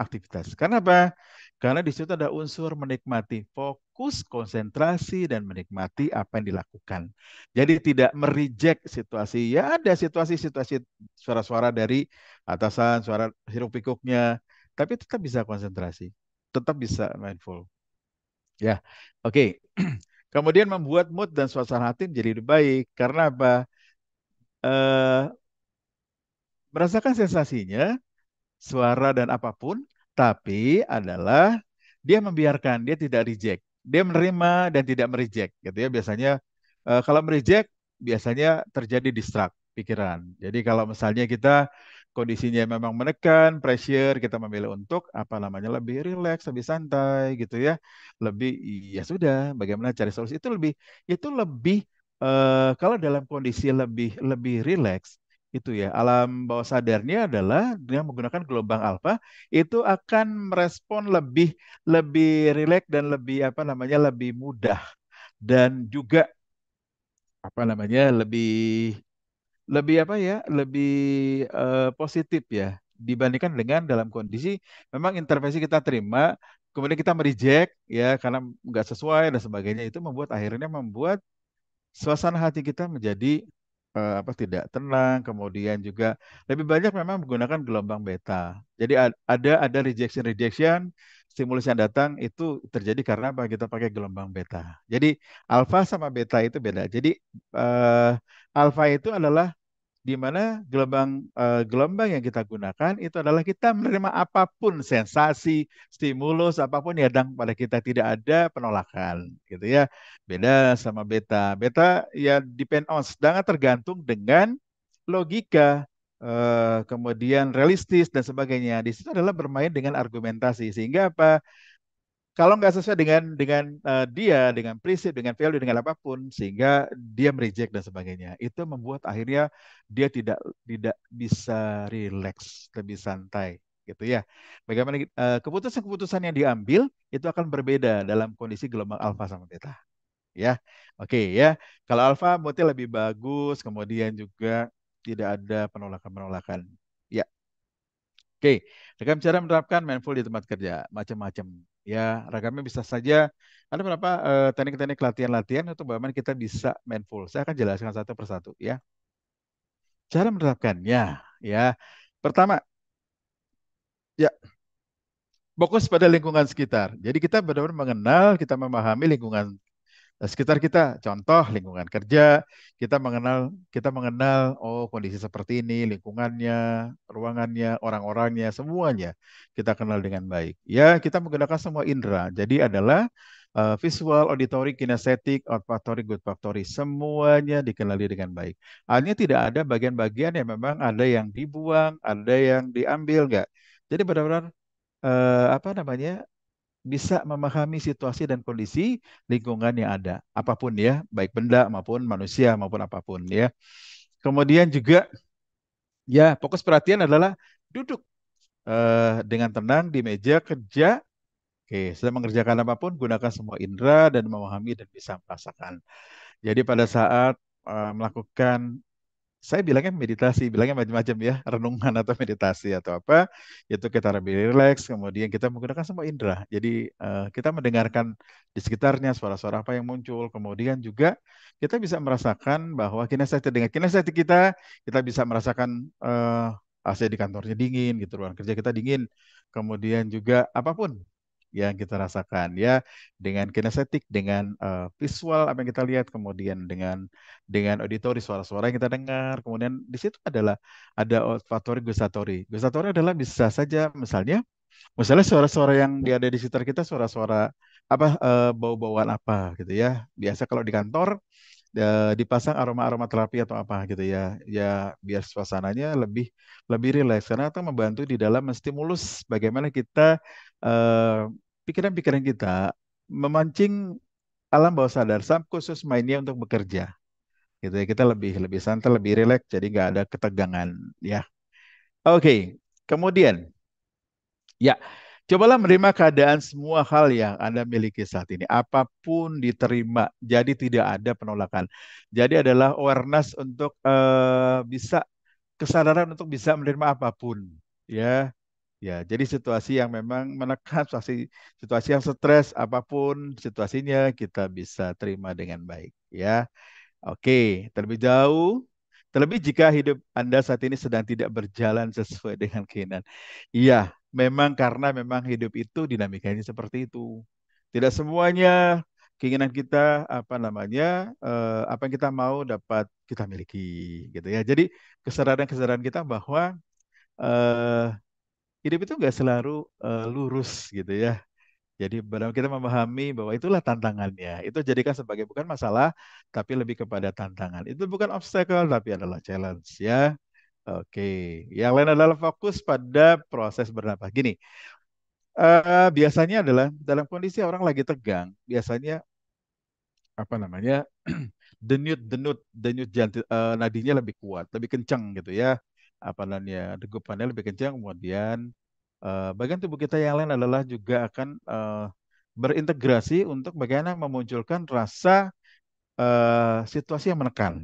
aktivitas. Karena apa? Karena di situ ada unsur menikmati, fokus fokus, konsentrasi, dan menikmati apa yang dilakukan. Jadi tidak mereject situasi. Ya ada situasi-situasi suara-suara dari atasan, suara hiruk pikuknya, tapi tetap bisa konsentrasi, tetap bisa mindful. Ya, oke. Okay. Kemudian membuat mood dan suasana hati menjadi lebih baik. Karena apa? Uh, merasakan sensasinya, suara dan apapun, tapi adalah dia membiarkan, dia tidak reject dia menerima dan tidak merijek gitu ya biasanya uh, kalau merijek biasanya terjadi distrak pikiran jadi kalau misalnya kita kondisinya memang menekan pressure kita memilih untuk apa namanya lebih rileks lebih santai gitu ya lebih ya sudah bagaimana cari solusi itu lebih itu lebih uh, kalau dalam kondisi lebih lebih rileks itu ya alam bawah sadarnya adalah dengan menggunakan gelombang alfa itu akan merespon lebih lebih rileks dan lebih apa namanya lebih mudah dan juga apa namanya lebih lebih apa ya lebih uh, positif ya dibandingkan dengan dalam kondisi memang intervensi kita terima kemudian kita mereject ya karena nggak sesuai dan sebagainya itu membuat akhirnya membuat suasana hati kita menjadi uh, apa tidak tenang, kemudian juga lebih banyak memang menggunakan gelombang beta. Jadi ada ada rejection rejection stimulus yang datang itu terjadi karena apa? Kita pakai gelombang beta. Jadi alfa sama beta itu beda. Jadi uh, eh, alfa itu adalah di mana gelombang uh, gelombang yang kita gunakan itu adalah kita menerima apapun sensasi, stimulus apapun yang datang pada kita tidak ada penolakan, gitu ya. Beda sama beta. Beta ya depend on sedangkan tergantung dengan logika uh, kemudian realistis dan sebagainya. Di situ adalah bermain dengan argumentasi sehingga apa? kalau nggak sesuai dengan dengan uh, dia, dengan prinsip, dengan value, dengan apapun, sehingga dia mereject dan sebagainya, itu membuat akhirnya dia tidak tidak bisa relax, lebih santai, gitu ya. Bagaimana keputusan eh, keputusan-keputusan yang diambil itu akan berbeda dalam kondisi gelombang alfa sama beta, ya. Oke okay, ya, kalau alfa motif lebih bagus, kemudian juga tidak ada penolakan-penolakan. Ya. Oke, okay. cara cara menerapkan mindful di tempat kerja macam-macam ya ragamnya bisa saja ada berapa uh, teknik-teknik latihan-latihan untuk bagaimana kita bisa main Saya akan jelaskan satu persatu ya. Cara menerapkannya ya. Pertama ya fokus pada lingkungan sekitar. Jadi kita benar-benar mengenal, kita memahami lingkungan Eh, sekitar kita. Contoh lingkungan kerja, kita mengenal kita mengenal oh kondisi seperti ini, lingkungannya, ruangannya, orang-orangnya, semuanya kita kenal dengan baik. Ya, kita menggunakan semua indera. Jadi adalah uh, visual, auditory, kinestetik, olfactory, factory semuanya dikenali dengan baik. Hanya tidak ada bagian-bagian yang memang ada yang dibuang, ada yang diambil enggak. Jadi benar-benar uh, apa namanya? bisa memahami situasi dan kondisi lingkungan yang ada, apapun ya, baik benda maupun manusia maupun apapun ya. Kemudian juga ya fokus perhatian adalah duduk eh, dengan tenang di meja kerja. Oke, setelah mengerjakan apapun gunakan semua indera dan memahami dan bisa merasakan. Jadi pada saat eh, melakukan saya bilangnya meditasi, bilangnya macam-macam ya, renungan atau meditasi atau apa, itu kita lebih rileks, kemudian kita menggunakan semua indera. Jadi uh, kita mendengarkan di sekitarnya suara-suara apa yang muncul, kemudian juga kita bisa merasakan bahwa kinestetik dengan kinestetik kita, kita bisa merasakan uh, AC di kantornya dingin gitu, ruang kerja kita dingin, kemudian juga apapun yang kita rasakan ya dengan kinestetik dengan uh, visual apa yang kita lihat kemudian dengan dengan auditori suara-suara yang kita dengar kemudian di situ adalah ada olfaktori gustatori gustatori adalah bisa saja misalnya misalnya suara-suara yang ada di sekitar kita suara-suara apa uh, bau-bauan apa gitu ya biasa kalau di kantor eh, dipasang aroma-aroma terapi atau apa gitu ya ya biar suasananya lebih lebih rileks karena itu membantu di dalam menstimulus bagaimana kita Eh, pikiran-pikiran uh, kita memancing alam bawah sadar sam khusus mainnya untuk bekerja gitu ya kita lebih lebih santai lebih rileks jadi nggak ada ketegangan ya oke okay. kemudian ya cobalah menerima keadaan semua hal yang anda miliki saat ini apapun diterima jadi tidak ada penolakan jadi adalah awareness untuk uh, bisa kesadaran untuk bisa menerima apapun ya Ya, jadi situasi yang memang menekan, situasi situasi yang stres apapun situasinya kita bisa terima dengan baik, ya. Oke, terlebih jauh terlebih jika hidup Anda saat ini sedang tidak berjalan sesuai dengan keinginan. Iya, memang karena memang hidup itu dinamikanya seperti itu. Tidak semuanya keinginan kita apa namanya eh, apa yang kita mau dapat kita miliki gitu ya jadi kesadaran kesadaran kita bahwa eh, hidup itu nggak selalu uh, lurus gitu ya. Jadi kita memahami bahwa itulah tantangannya. Itu jadikan sebagai bukan masalah, tapi lebih kepada tantangan. Itu bukan obstacle, tapi adalah challenge ya. Oke, yang lain adalah fokus pada proses bernapas. Gini, uh, biasanya adalah dalam kondisi orang lagi tegang, biasanya apa namanya denyut denyut denyut jantung uh, nadinya lebih kuat, lebih kencang gitu ya. Apalanya degupannya lebih kencang kemudian uh, bagian tubuh kita yang lain adalah juga akan uh, berintegrasi untuk bagaimana memunculkan rasa uh, situasi yang menekan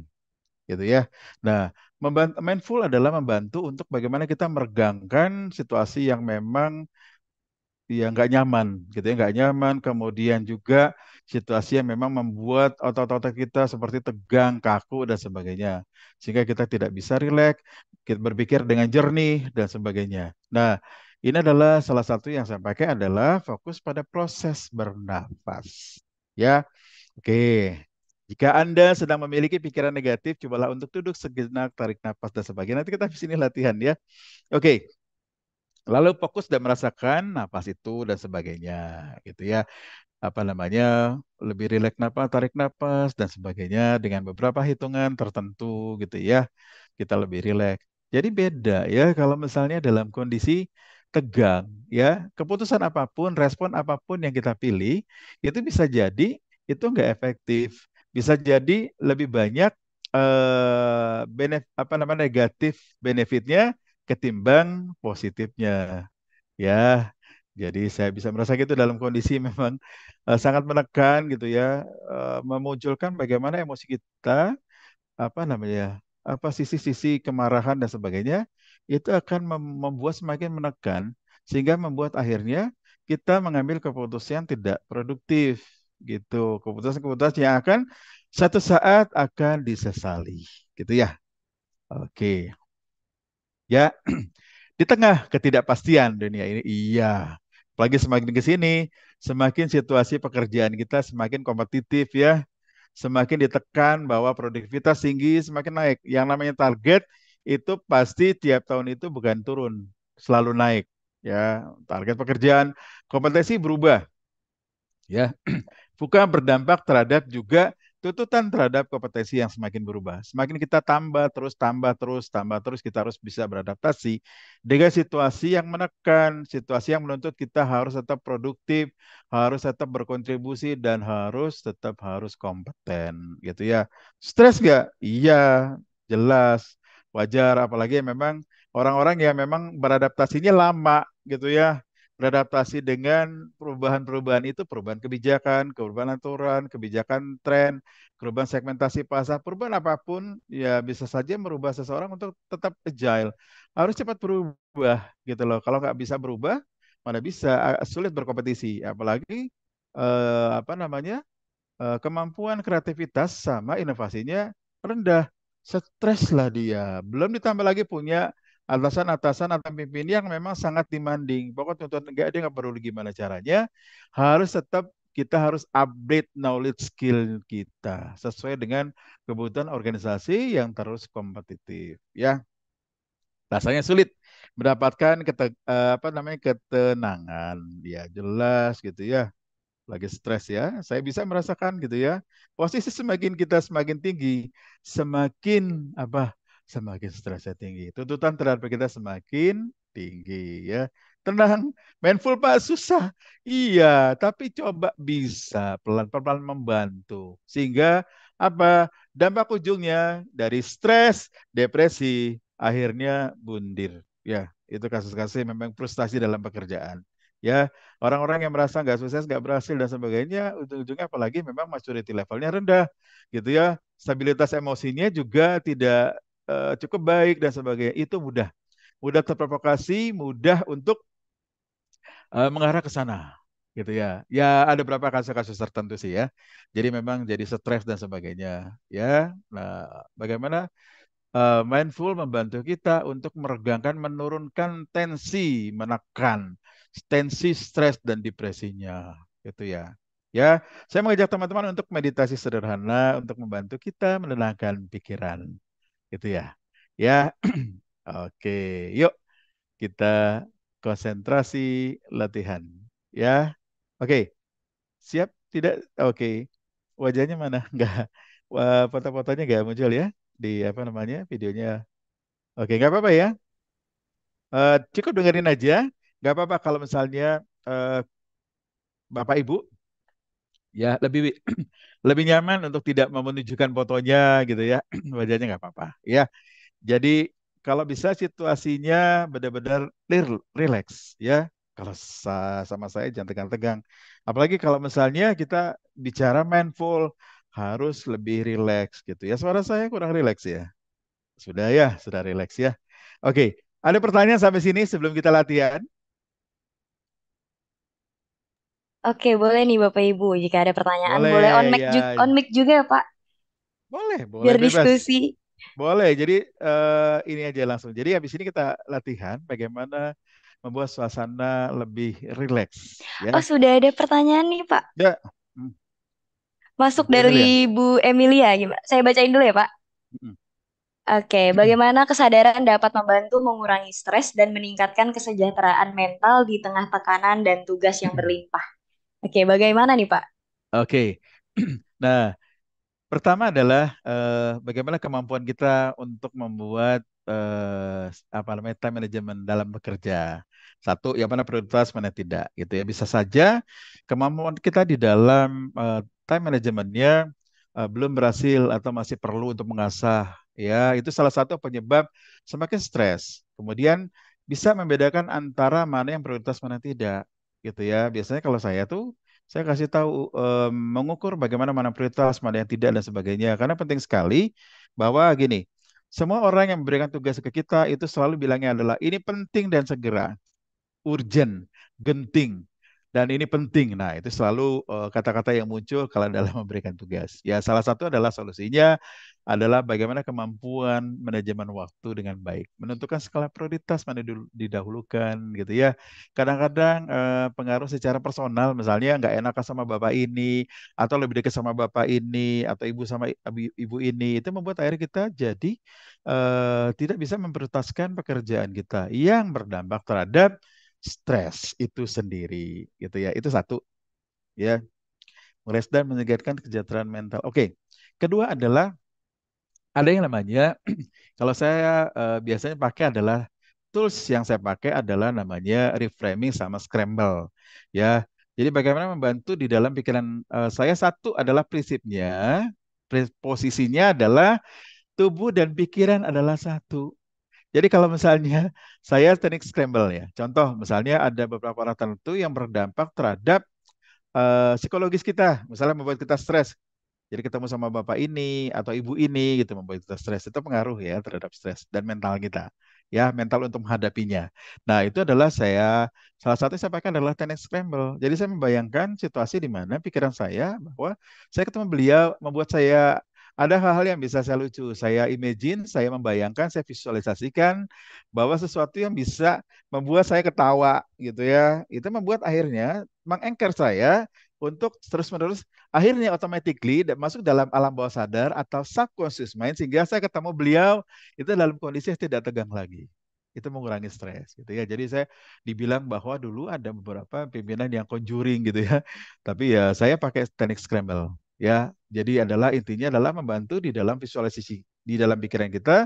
gitu ya. Nah, membantu, mindful adalah membantu untuk bagaimana kita meregangkan situasi yang memang yang nggak nyaman gitu ya nggak nyaman kemudian juga situasi yang memang membuat otot-otot kita seperti tegang kaku dan sebagainya sehingga kita tidak bisa rileks kita berpikir dengan jernih dan sebagainya nah ini adalah salah satu yang saya pakai adalah fokus pada proses bernafas ya oke jika Anda sedang memiliki pikiran negatif, cobalah untuk duduk sejenak, tarik nafas dan sebagainya. Nanti kita di sini latihan ya. Oke, Lalu fokus dan merasakan napas itu dan sebagainya gitu ya. Apa namanya? Lebih rileks nafas, tarik nafas dan sebagainya dengan beberapa hitungan tertentu gitu ya. Kita lebih rileks. Jadi beda ya kalau misalnya dalam kondisi tegang ya keputusan apapun respon apapun yang kita pilih itu bisa jadi itu nggak efektif bisa jadi lebih banyak eh, benef apa namanya negatif benefitnya ketimbang positifnya. Ya, jadi saya bisa merasa gitu dalam kondisi memang uh, sangat menekan gitu ya, uh, memunculkan bagaimana emosi kita apa namanya? apa sisi-sisi kemarahan dan sebagainya itu akan mem membuat semakin menekan sehingga membuat akhirnya kita mengambil keputusan tidak produktif gitu. Keputusan-keputusan yang akan satu saat akan disesali gitu ya. Oke. Ya, di tengah ketidakpastian dunia ini, iya. Apalagi semakin ke sini, semakin situasi pekerjaan kita semakin kompetitif ya. Semakin ditekan bahwa produktivitas tinggi semakin naik. Yang namanya target itu pasti tiap tahun itu bukan turun, selalu naik ya. Target pekerjaan, kompetensi berubah ya. Bukan berdampak terhadap juga tuntutan terhadap kompetensi yang semakin berubah. Semakin kita tambah terus, tambah terus, tambah terus, kita harus bisa beradaptasi dengan situasi yang menekan, situasi yang menuntut kita harus tetap produktif, harus tetap berkontribusi, dan harus tetap harus kompeten. Gitu ya. Stres gak? Iya, jelas, wajar. Apalagi memang orang-orang yang memang beradaptasinya lama gitu ya beradaptasi dengan perubahan-perubahan itu, perubahan kebijakan, perubahan aturan, kebijakan tren, perubahan segmentasi pasar, perubahan apapun, ya bisa saja merubah seseorang untuk tetap agile. Harus cepat berubah gitu loh. Kalau nggak bisa berubah, mana bisa sulit berkompetisi. Apalagi eh, apa namanya eh, kemampuan kreativitas sama inovasinya rendah. Stres lah dia. Belum ditambah lagi punya atasan-atasan atau pimpin yang memang sangat demanding. Pokoknya tuntutan enggak dia nggak perlu gimana caranya. Harus tetap kita harus update knowledge skill kita sesuai dengan kebutuhan organisasi yang terus kompetitif ya. Rasanya sulit mendapatkan kete, eh, apa namanya ketenangan ya jelas gitu ya. Lagi stres ya, saya bisa merasakan gitu ya. Posisi semakin kita semakin tinggi, semakin apa semakin stresnya tinggi. Tuntutan terhadap kita semakin tinggi ya. Tenang, mindful Pak susah. Iya, tapi coba bisa pelan-pelan membantu. Sehingga apa? Dampak ujungnya dari stres, depresi, akhirnya bundir. Ya, itu kasus-kasus memang frustasi dalam pekerjaan. Ya, orang-orang yang merasa nggak sukses, nggak berhasil dan sebagainya, ujung-ujungnya apalagi memang maturity levelnya rendah, gitu ya. Stabilitas emosinya juga tidak uh, cukup baik dan sebagainya itu mudah mudah terprovokasi mudah untuk uh, mengarah ke sana gitu ya. Ya ada beberapa kasus-kasus tertentu sih ya. Jadi memang jadi stres dan sebagainya ya. Nah, bagaimana uh, mindful membantu kita untuk meregangkan, menurunkan tensi, menekan tensi stres dan depresinya gitu ya. Ya, saya mengajak teman-teman untuk meditasi sederhana untuk membantu kita menenangkan pikiran gitu ya. Ya, oke. Yuk kita konsentrasi latihan. Ya, oke. Siap? Tidak? Oke. Wajahnya mana? Enggak. Foto-fotonya enggak muncul ya di apa namanya videonya. Oke, enggak apa-apa ya. Uh, cukup dengerin aja. Enggak apa-apa kalau misalnya uh, Bapak Ibu ya lebih lebih nyaman untuk tidak menunjukkan fotonya gitu ya wajahnya nggak apa-apa ya jadi kalau bisa situasinya benar-benar relax ya kalau sama saya jangan tegang-tegang apalagi kalau misalnya kita bicara mindful harus lebih relax gitu ya suara saya kurang relax ya sudah ya sudah relax ya oke ada pertanyaan sampai sini sebelum kita latihan Oke, boleh nih Bapak Ibu. Jika ada pertanyaan, boleh on mic ya, ya. on mic juga ya, Pak. Boleh, boleh Biar bebas. diskusi. Boleh. Jadi uh, ini aja langsung. Jadi habis ini kita latihan bagaimana membuat suasana lebih rileks, ya. Oh, sudah ada pertanyaan nih, Pak. Ya. Hmm, Masuk Bisa dari Bu Emilia gimana? Saya bacain dulu ya, Pak. Hmm. Oke, bagaimana kesadaran dapat membantu mengurangi stres dan meningkatkan kesejahteraan mental di tengah tekanan dan tugas yang berlimpah? Oke, bagaimana nih Pak? Oke. Nah, pertama adalah uh, bagaimana kemampuan kita untuk membuat eh, apa namanya time management dalam bekerja. Satu, yang mana prioritas, mana tidak, gitu ya. Bisa saja kemampuan kita di dalam eh, time managementnya uh, belum berhasil atau masih perlu untuk mengasah. Ya, itu salah satu penyebab semakin stres. Kemudian bisa membedakan antara mana yang prioritas, mana tidak gitu ya. Biasanya kalau saya tuh saya kasih tahu um, mengukur bagaimana mana prioritas, mana yang tidak dan sebagainya. Karena penting sekali bahwa gini, semua orang yang memberikan tugas ke kita itu selalu bilangnya adalah ini penting dan segera, urgent, genting dan ini penting. Nah, itu selalu eh, kata-kata uh, yang muncul kalau dalam memberikan tugas. Ya, salah satu adalah solusinya adalah bagaimana kemampuan manajemen waktu dengan baik, menentukan skala prioritas mana didahulukan, gitu ya. Kadang-kadang uh, pengaruh secara personal, misalnya nggak enak sama bapak ini, atau lebih dekat sama bapak ini, atau ibu sama ibu ini, itu membuat akhirnya kita jadi uh, tidak bisa memprioritaskan pekerjaan kita yang berdampak terhadap stres itu sendiri gitu ya itu satu ya meres dan menegakkan kesejahteraan mental oke kedua adalah ada yang namanya kalau saya uh, biasanya pakai adalah tools yang saya pakai adalah namanya reframing sama scramble ya jadi bagaimana membantu di dalam pikiran uh, saya satu adalah prinsipnya posisinya adalah tubuh dan pikiran adalah satu jadi kalau misalnya saya teknik scramble ya, contoh misalnya ada beberapa orang tertentu yang berdampak terhadap uh, psikologis kita, misalnya membuat kita stres. Jadi ketemu sama bapak ini atau ibu ini gitu membuat kita stres itu pengaruh ya terhadap stres dan mental kita ya mental untuk menghadapinya. Nah itu adalah saya salah satu yang saya pakai adalah teknik scramble. Jadi saya membayangkan situasi di mana pikiran saya bahwa saya ketemu beliau membuat saya ada hal-hal yang bisa saya lucu. Saya imagine, saya membayangkan, saya visualisasikan bahwa sesuatu yang bisa membuat saya ketawa gitu ya. Itu membuat akhirnya mengengker saya untuk terus-menerus akhirnya automatically masuk dalam alam bawah sadar atau subconscious mind sehingga saya ketemu beliau itu dalam kondisi yang tidak tegang lagi itu mengurangi stres gitu ya. Jadi saya dibilang bahwa dulu ada beberapa pimpinan yang conjuring gitu ya. Tapi ya saya pakai teknik scramble ya jadi adalah intinya adalah membantu di dalam visualisasi di dalam pikiran kita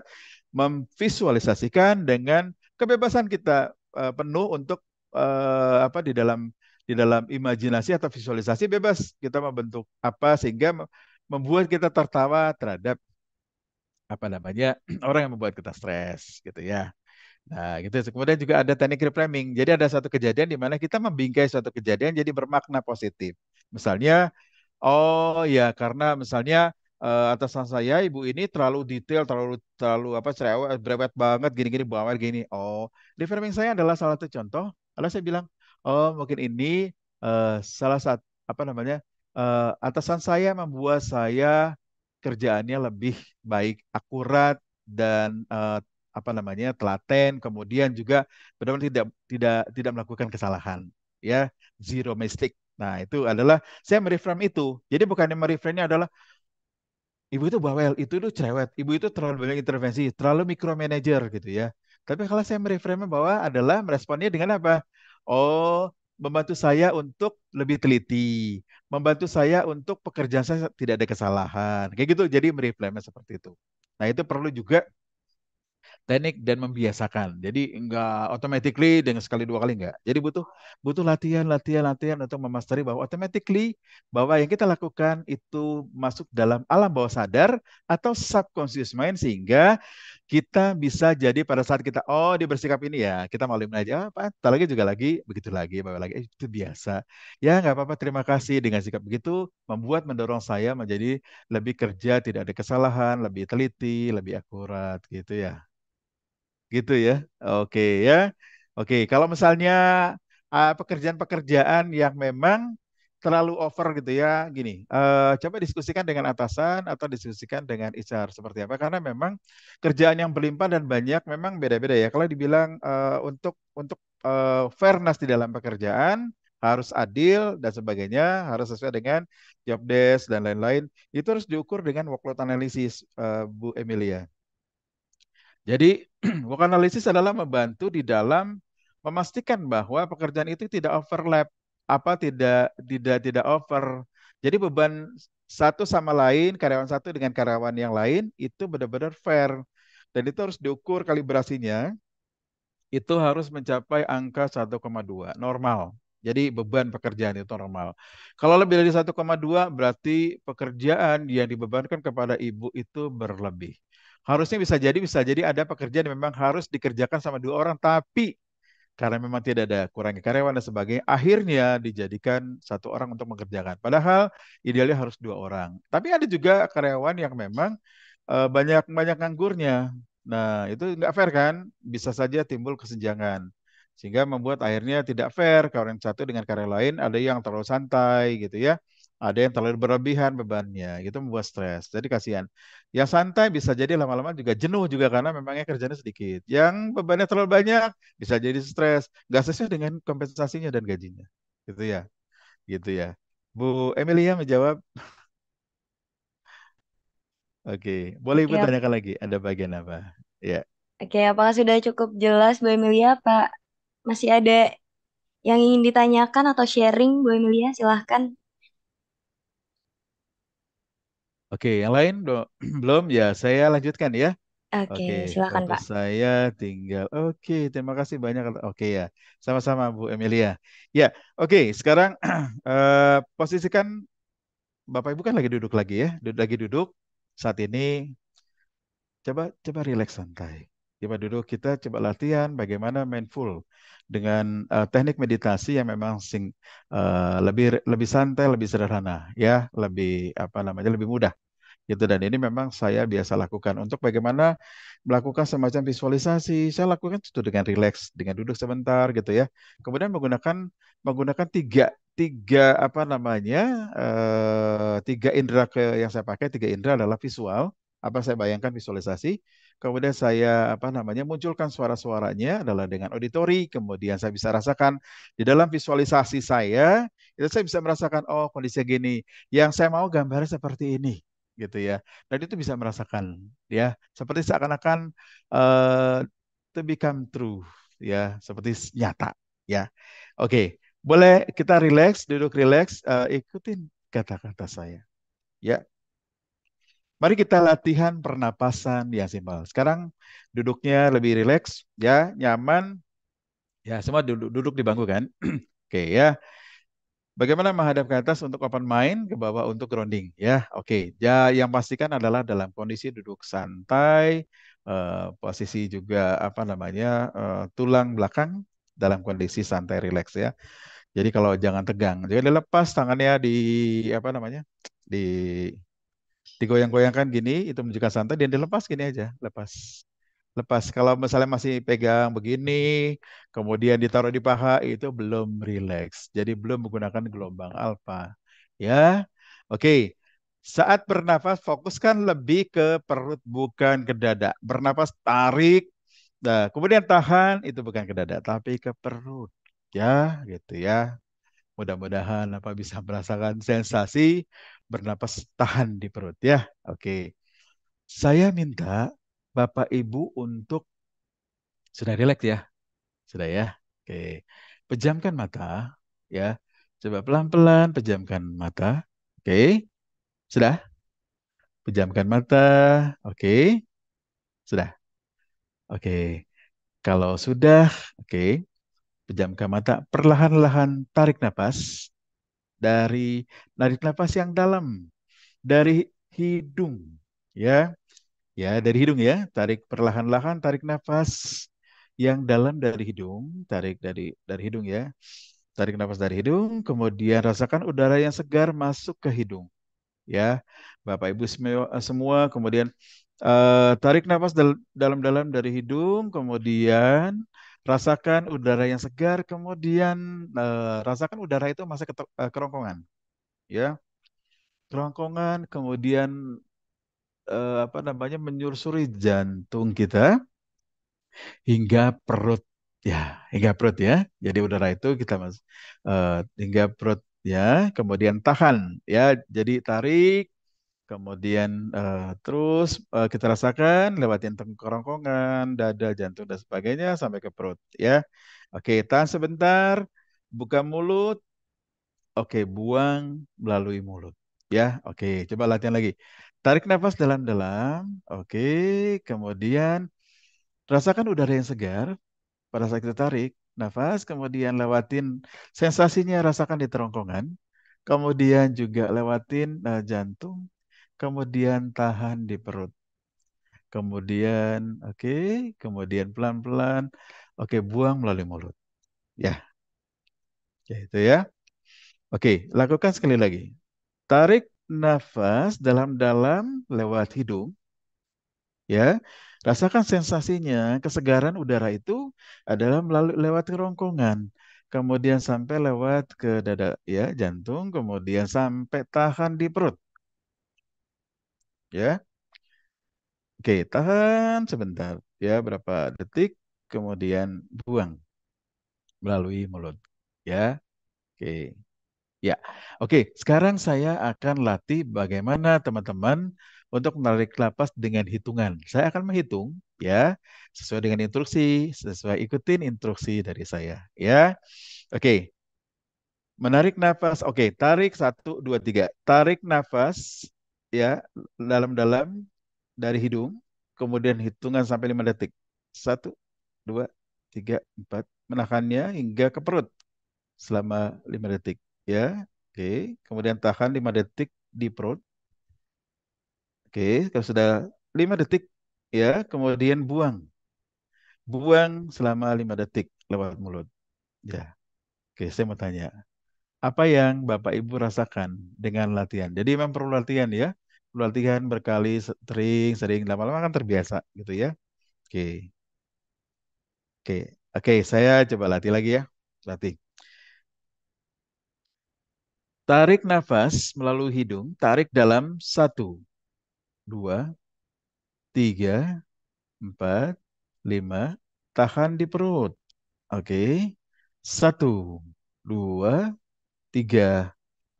memvisualisasikan dengan kebebasan kita uh, penuh untuk uh, apa di dalam di dalam imajinasi atau visualisasi bebas kita membentuk apa sehingga membuat kita tertawa terhadap apa namanya orang yang membuat kita stres gitu ya Nah, gitu. Kemudian juga ada teknik reframing. Jadi ada satu kejadian di mana kita membingkai suatu kejadian jadi bermakna positif. Misalnya Oh ya, karena misalnya eh, atasan saya ibu ini terlalu detail, terlalu terlalu apa cerewet, brewet banget gini-gini bawel gini. Oh, di saya adalah salah satu contoh. Lalu saya bilang, oh mungkin ini eh, salah satu apa namanya eh, atasan saya membuat saya kerjaannya lebih baik, akurat dan eh, apa namanya telaten, kemudian juga benar-benar tidak tidak tidak melakukan kesalahan, ya zero mistake Nah, itu adalah saya mereframe itu. Jadi bukan yang mereframe-nya adalah ibu itu bawel, itu itu cerewet, ibu itu terlalu banyak intervensi, terlalu micromanager gitu ya. Tapi kalau saya mereframe bahwa adalah meresponnya dengan apa? Oh, membantu saya untuk lebih teliti, membantu saya untuk pekerjaan saya tidak ada kesalahan. Kayak gitu, jadi mereframe seperti itu. Nah, itu perlu juga teknik dan membiasakan. Jadi enggak automatically dengan sekali dua kali enggak. Jadi butuh butuh latihan, latihan, latihan untuk memasteri bahwa automatically bahwa yang kita lakukan itu masuk dalam alam bawah sadar atau subconscious mind sehingga kita bisa jadi pada saat kita oh dia bersikap ini ya kita malu aja apa oh, tak lagi juga lagi begitu lagi bawa lagi eh, itu biasa ya nggak apa-apa terima kasih dengan sikap begitu membuat mendorong saya menjadi lebih kerja tidak ada kesalahan lebih teliti lebih akurat gitu ya gitu ya. Oke ya. Oke, kalau misalnya ah, pekerjaan-pekerjaan yang memang terlalu over gitu ya, gini, uh, coba diskusikan dengan atasan atau diskusikan dengan icar seperti apa, karena memang kerjaan yang berlimpah dan banyak memang beda-beda ya. Kalau dibilang uh, untuk untuk uh, fairness di dalam pekerjaan harus adil dan sebagainya, harus sesuai dengan job desk dan lain-lain, itu harus diukur dengan workload analysis, uh, Bu Emilia. Jadi work analysis adalah membantu di dalam memastikan bahwa pekerjaan itu tidak overlap, apa tidak tidak tidak over. Jadi beban satu sama lain, karyawan satu dengan karyawan yang lain itu benar-benar fair. Dan itu harus diukur kalibrasinya. Itu harus mencapai angka 1,2 normal. Jadi beban pekerjaan itu normal. Kalau lebih dari 1,2 berarti pekerjaan yang dibebankan kepada ibu itu berlebih. Harusnya bisa jadi bisa jadi ada pekerjaan yang memang harus dikerjakan sama dua orang tapi karena memang tidak ada kurangnya karyawan dan sebagainya, akhirnya dijadikan satu orang untuk mengerjakan. Padahal idealnya harus dua orang. Tapi ada juga karyawan yang memang eh, banyak banyak nganggurnya. Nah itu nggak fair kan? Bisa saja timbul kesenjangan sehingga membuat akhirnya tidak fair karyawan satu dengan karyawan lain ada yang terlalu santai gitu ya ada yang terlalu berlebihan bebannya gitu membuat stres jadi kasihan yang santai bisa jadi lama-lama juga jenuh juga karena memangnya kerjanya sedikit yang bebannya terlalu banyak bisa jadi stres Gak sesuai dengan kompensasinya dan gajinya gitu ya gitu ya Bu Emilia menjawab oke okay. boleh ibu ya. tanyakan lagi ada bagian apa ya oke apakah sudah cukup jelas Bu Emilia Pak masih ada yang ingin ditanyakan atau sharing Bu Emilia silahkan Oke, yang lain belum? Ya, saya lanjutkan ya. Oke, Oke, silakan Pak. saya tinggal. Oke, terima kasih banyak. Oke ya, sama-sama Bu Emilia. Ya, oke. Sekarang eh, posisikan Bapak Ibu kan lagi duduk lagi ya, duduk lagi duduk. Saat ini coba coba rileks santai. Coba dulu kita coba latihan bagaimana mindful dengan uh, teknik meditasi yang memang sing, uh, lebih lebih santai, lebih sederhana, ya, lebih apa namanya, lebih mudah. Gitu dan ini memang saya biasa lakukan untuk bagaimana melakukan semacam visualisasi. Saya lakukan itu dengan rileks, dengan duduk sebentar gitu ya. Kemudian menggunakan menggunakan tiga tiga apa namanya uh, tiga indera ke yang saya pakai tiga indera adalah visual apa saya bayangkan visualisasi Kemudian saya apa namanya munculkan suara-suaranya adalah dengan auditory kemudian saya bisa rasakan di dalam visualisasi saya, itu saya bisa merasakan oh kondisi gini, yang saya mau gambar seperti ini gitu ya. Dan itu bisa merasakan ya, seperti seakan-akan uh, to become true ya, seperti nyata ya. Oke, okay. boleh kita relax, duduk relax, uh, ikutin kata-kata saya. Ya, Mari kita latihan pernapasan yang simpel. Sekarang duduknya lebih rileks, ya, nyaman. Ya, semua duduk, duduk di bangku kan? Oke, ya. Bagaimana menghadap ke atas untuk open mind, ke bawah untuk grounding, ya. Oke. Ya, yang pastikan adalah dalam kondisi duduk santai, uh, posisi juga apa namanya? Uh, tulang belakang dalam kondisi santai rileks ya. Jadi kalau jangan tegang. Jangan dilepas tangannya di apa namanya? di digoyang-goyangkan gini itu menunjukkan santai dan dilepas gini aja lepas lepas kalau misalnya masih pegang begini kemudian ditaruh di paha itu belum rileks jadi belum menggunakan gelombang alfa ya oke saat bernafas fokuskan lebih ke perut bukan ke dada bernafas tarik nah kemudian tahan itu bukan ke dada tapi ke perut ya gitu ya mudah-mudahan apa bisa merasakan sensasi bernapas tahan di perut ya. Oke. Saya minta Bapak Ibu untuk sudah rileks ya. Sudah ya. Oke. Pejamkan mata ya. Coba pelan-pelan pejamkan mata. Oke. Sudah? Pejamkan mata. Oke. Sudah. Oke. Kalau sudah, oke. Pejamkan mata, perlahan-lahan tarik nafas dari narik nafas yang dalam dari hidung ya ya dari hidung ya tarik perlahan-lahan tarik nafas yang dalam dari hidung tarik dari dari hidung ya tarik nafas dari hidung kemudian rasakan udara yang segar masuk ke hidung ya bapak ibu eh, semua kemudian uh, tarik nafas dalam-dalam dari hidung kemudian rasakan udara yang segar, kemudian uh, rasakan udara itu masuk ke, uh, eh, kerongkongan, ya, kerongkongan, kemudian uh, apa namanya menyusuri jantung kita hingga perut, ya, hingga perut ya. Jadi udara itu kita mas, uh, hingga perut ya, kemudian tahan ya, jadi tarik Kemudian uh, terus uh, kita rasakan lewatin tengkorongkongan, dada, jantung dan sebagainya sampai ke perut ya. Oke, tahan sebentar, buka mulut. Oke, buang melalui mulut ya. Oke, coba latihan lagi. Tarik nafas dalam-dalam. Oke, kemudian rasakan udara yang segar pada saat kita tarik nafas, kemudian lewatin sensasinya rasakan di terongkongan, kemudian juga lewatin uh, jantung, kemudian tahan di perut. Kemudian, oke, okay, kemudian pelan-pelan, oke, okay, buang melalui mulut. Ya, ya itu ya. Oke, okay, lakukan sekali lagi. Tarik nafas dalam-dalam lewat hidung. Ya, rasakan sensasinya kesegaran udara itu adalah melalui lewat kerongkongan kemudian sampai lewat ke dada ya jantung, kemudian sampai tahan di perut ya. Oke, tahan sebentar ya berapa detik kemudian buang melalui mulut ya. Oke. Ya. Oke, sekarang saya akan latih bagaimana teman-teman untuk menarik lapas dengan hitungan. Saya akan menghitung ya sesuai dengan instruksi, sesuai ikutin instruksi dari saya ya. Oke. Menarik nafas. Oke, tarik satu dua tiga Tarik nafas ya dalam-dalam dari hidung, kemudian hitungan sampai lima detik. Satu, dua, tiga, empat. Menahannya hingga ke perut selama lima detik. Ya, oke. Kemudian tahan lima detik di perut. Oke, kalau sudah lima detik, ya, kemudian buang. Buang selama lima detik lewat mulut. Ya, oke. Saya mau tanya, apa yang Bapak Ibu rasakan dengan latihan. Jadi memang perlu latihan ya. Perlu latihan berkali sering sering lama-lama kan terbiasa gitu ya. Oke. Oke. Oke, saya coba latih lagi ya. Latih. Tarik nafas melalui hidung, tarik dalam satu, dua, tiga, empat, lima, tahan di perut. Oke, satu, dua, tiga,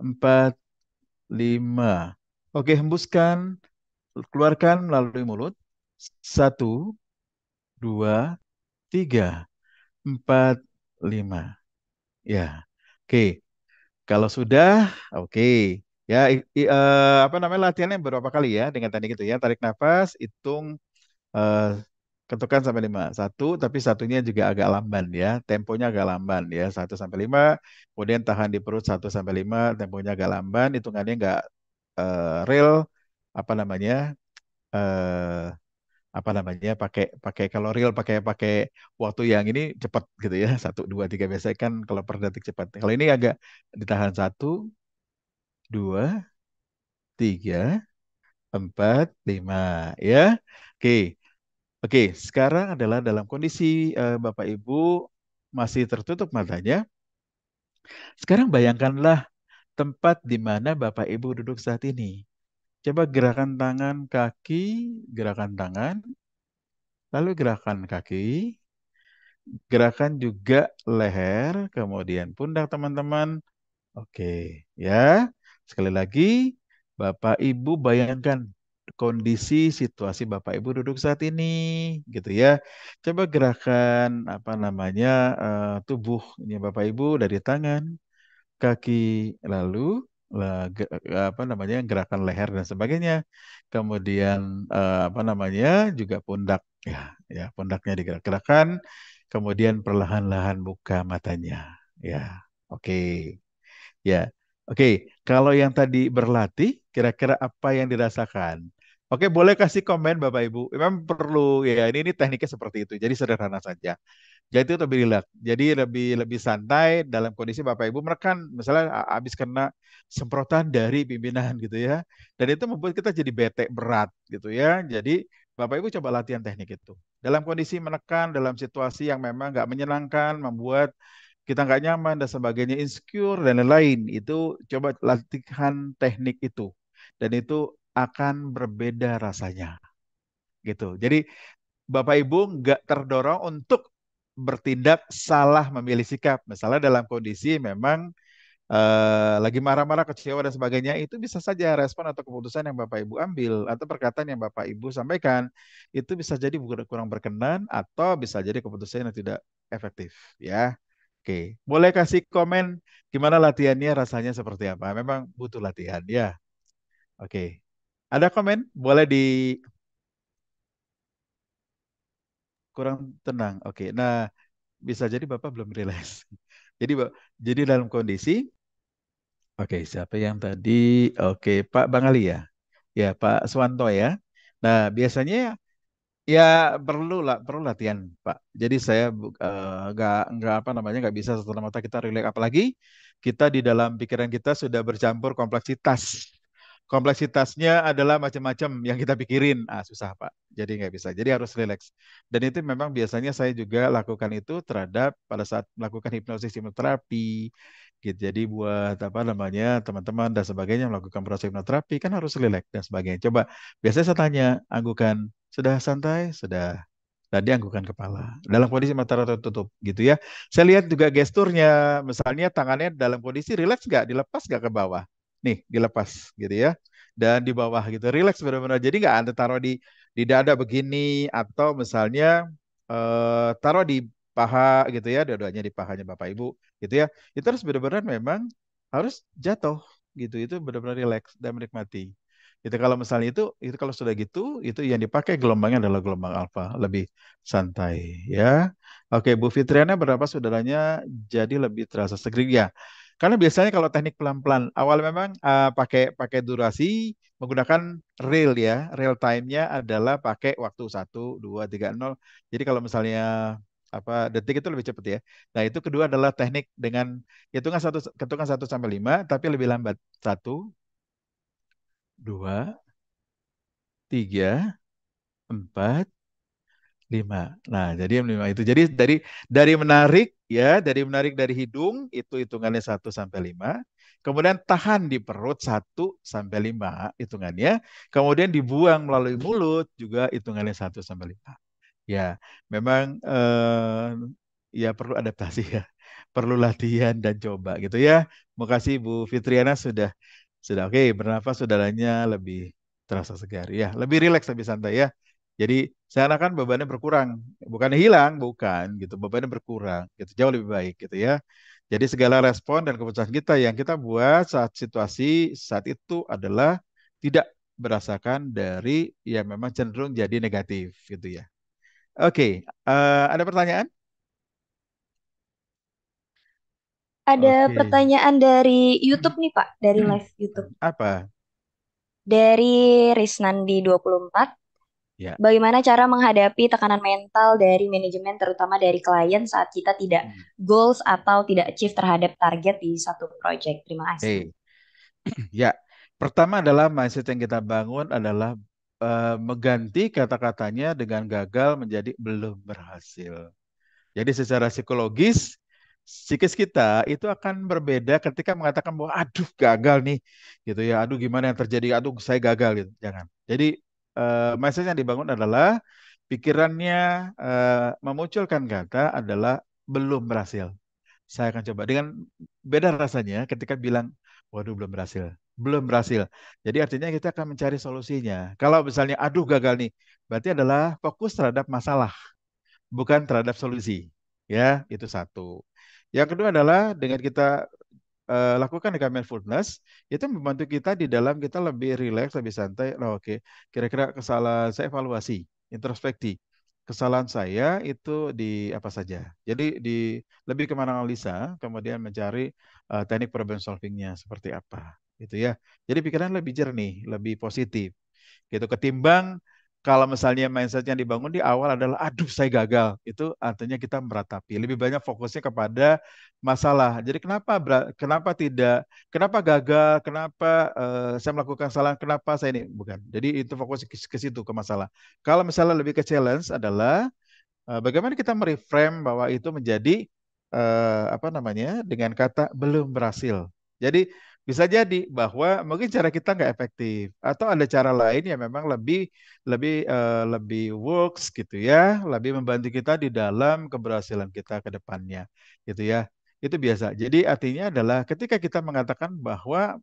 empat, lima. Oke, hembuskan, keluarkan melalui mulut. Satu, dua, tiga, empat, lima. Ya, oke. Kalau sudah, oke. Ya, i, i, uh, apa namanya latihannya berapa kali ya dengan tadi gitu ya. Tarik nafas, hitung uh, ketukan sampai lima, Satu, tapi satunya juga agak lamban ya. Temponya agak lamban ya. satu sampai lima, kemudian tahan di perut satu sampai lima, temponya agak lamban, hitungannya nggak uh, real, apa namanya, uh, apa namanya pakai pakai kalau real pakai pakai waktu yang ini cepat gitu ya satu dua tiga biasanya kan kalau per detik cepat kalau ini agak ditahan satu dua tiga empat lima ya oke Oke, sekarang adalah dalam kondisi uh, Bapak Ibu masih tertutup matanya. Sekarang bayangkanlah tempat di mana Bapak Ibu duduk saat ini. Coba gerakan tangan kaki, gerakan tangan, lalu gerakan kaki, gerakan juga leher, kemudian pundak teman-teman. Oke, ya. Sekali lagi, Bapak Ibu bayangkan kondisi situasi Bapak Ibu duduk saat ini gitu ya. Coba gerakan apa namanya uh, tubuhnya Bapak Ibu dari tangan, kaki lalu uh, apa namanya gerakan leher dan sebagainya. Kemudian uh, apa namanya juga pundak ya, ya pundaknya digerak-gerakan, kemudian perlahan-lahan buka matanya. Ya, oke. Okay. Ya. Oke, okay. kalau yang tadi berlatih, kira-kira apa yang dirasakan? Oke, boleh kasih komen Bapak Ibu. Memang perlu ya ini ini tekniknya seperti itu. Jadi sederhana saja. Jadi itu lebih rileks. Jadi lebih lebih santai dalam kondisi Bapak Ibu merekan misalnya habis kena semprotan dari pimpinan gitu ya. Dan itu membuat kita jadi bete berat gitu ya. Jadi Bapak Ibu coba latihan teknik itu. Dalam kondisi menekan, dalam situasi yang memang nggak menyenangkan, membuat kita nggak nyaman dan sebagainya, insecure dan lain-lain. Itu coba latihan teknik itu. Dan itu akan berbeda rasanya. Gitu. Jadi Bapak Ibu nggak terdorong untuk bertindak salah memilih sikap. Misalnya dalam kondisi memang uh, lagi marah-marah, kecewa dan sebagainya, itu bisa saja respon atau keputusan yang Bapak Ibu ambil atau perkataan yang Bapak Ibu sampaikan itu bisa jadi kurang berkenan atau bisa jadi keputusan yang tidak efektif, ya. Oke, boleh kasih komen gimana latihannya rasanya seperti apa? Memang butuh latihan, ya. Oke. Ada komen? Boleh di kurang tenang. Oke. Nah, bisa jadi Bapak belum rilis. Jadi jadi dalam kondisi Oke, siapa yang tadi? Oke, Pak Bang Ali ya. Ya, Pak Swanto ya. Nah, biasanya ya perlu lah perlu latihan, Pak. Jadi saya eh, nggak uh, nggak apa namanya nggak bisa setelah mata kita rileks apalagi kita di dalam pikiran kita sudah bercampur kompleksitas kompleksitasnya adalah macam-macam yang kita pikirin. Ah, susah, Pak. Jadi nggak bisa. Jadi harus rileks. Dan itu memang biasanya saya juga lakukan itu terhadap pada saat melakukan hipnosis hipnoterapi. Gitu. Jadi buat apa namanya teman-teman dan sebagainya melakukan proses hipnoterapi kan harus rileks dan sebagainya. Coba biasanya saya tanya, anggukan sudah santai, sudah tadi anggukan kepala dalam kondisi mata tertutup gitu ya. Saya lihat juga gesturnya, misalnya tangannya dalam kondisi rileks nggak, dilepas nggak ke bawah nih dilepas gitu ya dan di bawah gitu relax benar-benar jadi nggak anda taruh di di dada begini atau misalnya eh, taruh di paha gitu ya dua di pahanya bapak ibu gitu ya itu harus benar-benar memang harus jatuh gitu itu benar-benar relax dan menikmati itu kalau misalnya itu itu kalau sudah gitu itu yang dipakai gelombangnya adalah gelombang alfa lebih santai ya oke Bu Fitriana berapa saudaranya jadi lebih terasa segeri ya karena biasanya kalau teknik pelan-pelan, awal memang uh, pakai pakai durasi menggunakan real ya. Real time-nya adalah pakai waktu 1 2 3 0. Jadi kalau misalnya apa detik itu lebih cepat ya. Nah, itu kedua adalah teknik dengan hitungan satu hitungan 1 sampai 5 tapi lebih lambat. 1 2 3 4 5. Nah, jadi yang 5 itu. Jadi dari dari menarik ya dari menarik dari hidung itu hitungannya 1 sampai 5. Kemudian tahan di perut 1 sampai 5 hitungannya. Kemudian dibuang melalui mulut juga hitungannya 1 sampai 5. Ya, memang eh, ya perlu adaptasi ya. Perlu latihan dan coba gitu ya. kasih Bu Fitriana sudah sudah oke okay, bernafas udaranya lebih terasa segar ya, lebih rileks lebih santai ya. Jadi saya kan bebannya berkurang, bukan hilang, bukan gitu, bebannya berkurang, gitu jauh lebih baik gitu ya. Jadi segala respon dan keputusan kita yang kita buat saat situasi saat itu adalah tidak berasakan dari ya memang cenderung jadi negatif gitu ya. Oke, uh, ada pertanyaan? Ada okay. pertanyaan dari YouTube nih Pak, dari hmm. live YouTube. Apa? Dari Risnandi24. Ya. Bagaimana cara menghadapi tekanan mental dari manajemen, terutama dari klien saat kita tidak hmm. goals atau tidak achieve terhadap target di satu project? Terima kasih. Hey. ya, pertama adalah mindset yang kita bangun adalah uh, mengganti kata-katanya dengan gagal menjadi belum berhasil. Jadi secara psikologis, psikis kita itu akan berbeda ketika mengatakan bahwa aduh gagal nih, gitu ya, aduh gimana yang terjadi, aduh saya gagal gitu, jangan. Ya Jadi uh, eh, message yang dibangun adalah pikirannya uh, memunculkan kata adalah belum berhasil. Saya akan coba dengan beda rasanya ketika bilang waduh belum berhasil, belum berhasil. Jadi artinya kita akan mencari solusinya. Kalau misalnya aduh gagal nih, berarti adalah fokus terhadap masalah, bukan terhadap solusi. Ya, itu satu. Yang kedua adalah dengan kita uh, lakukan di Mindfulness itu membantu kita di dalam kita lebih rileks, lebih santai. Oh, Oke, okay. kira-kira kesalahan saya evaluasi, introspeksi kesalahan saya itu di apa saja. Jadi di lebih ke analisa, kemudian mencari uh, teknik problem solvingnya seperti apa, gitu ya. Jadi pikiran lebih jernih, lebih positif, gitu ketimbang kalau misalnya mindset yang dibangun di awal adalah aduh saya gagal, itu artinya kita meratapi. Lebih banyak fokusnya kepada masalah. Jadi kenapa kenapa tidak, kenapa gagal, kenapa uh, saya melakukan salah, kenapa saya ini bukan. Jadi itu fokus ke situ ke masalah. Kalau misalnya lebih ke challenge adalah uh, bagaimana kita mereframe bahwa itu menjadi uh, apa namanya dengan kata belum berhasil. Jadi bisa jadi bahwa mungkin cara kita nggak efektif atau ada cara lain yang memang lebih lebih uh, lebih works gitu ya lebih membantu kita di dalam keberhasilan kita ke depannya gitu ya itu biasa jadi artinya adalah ketika kita mengatakan bahwa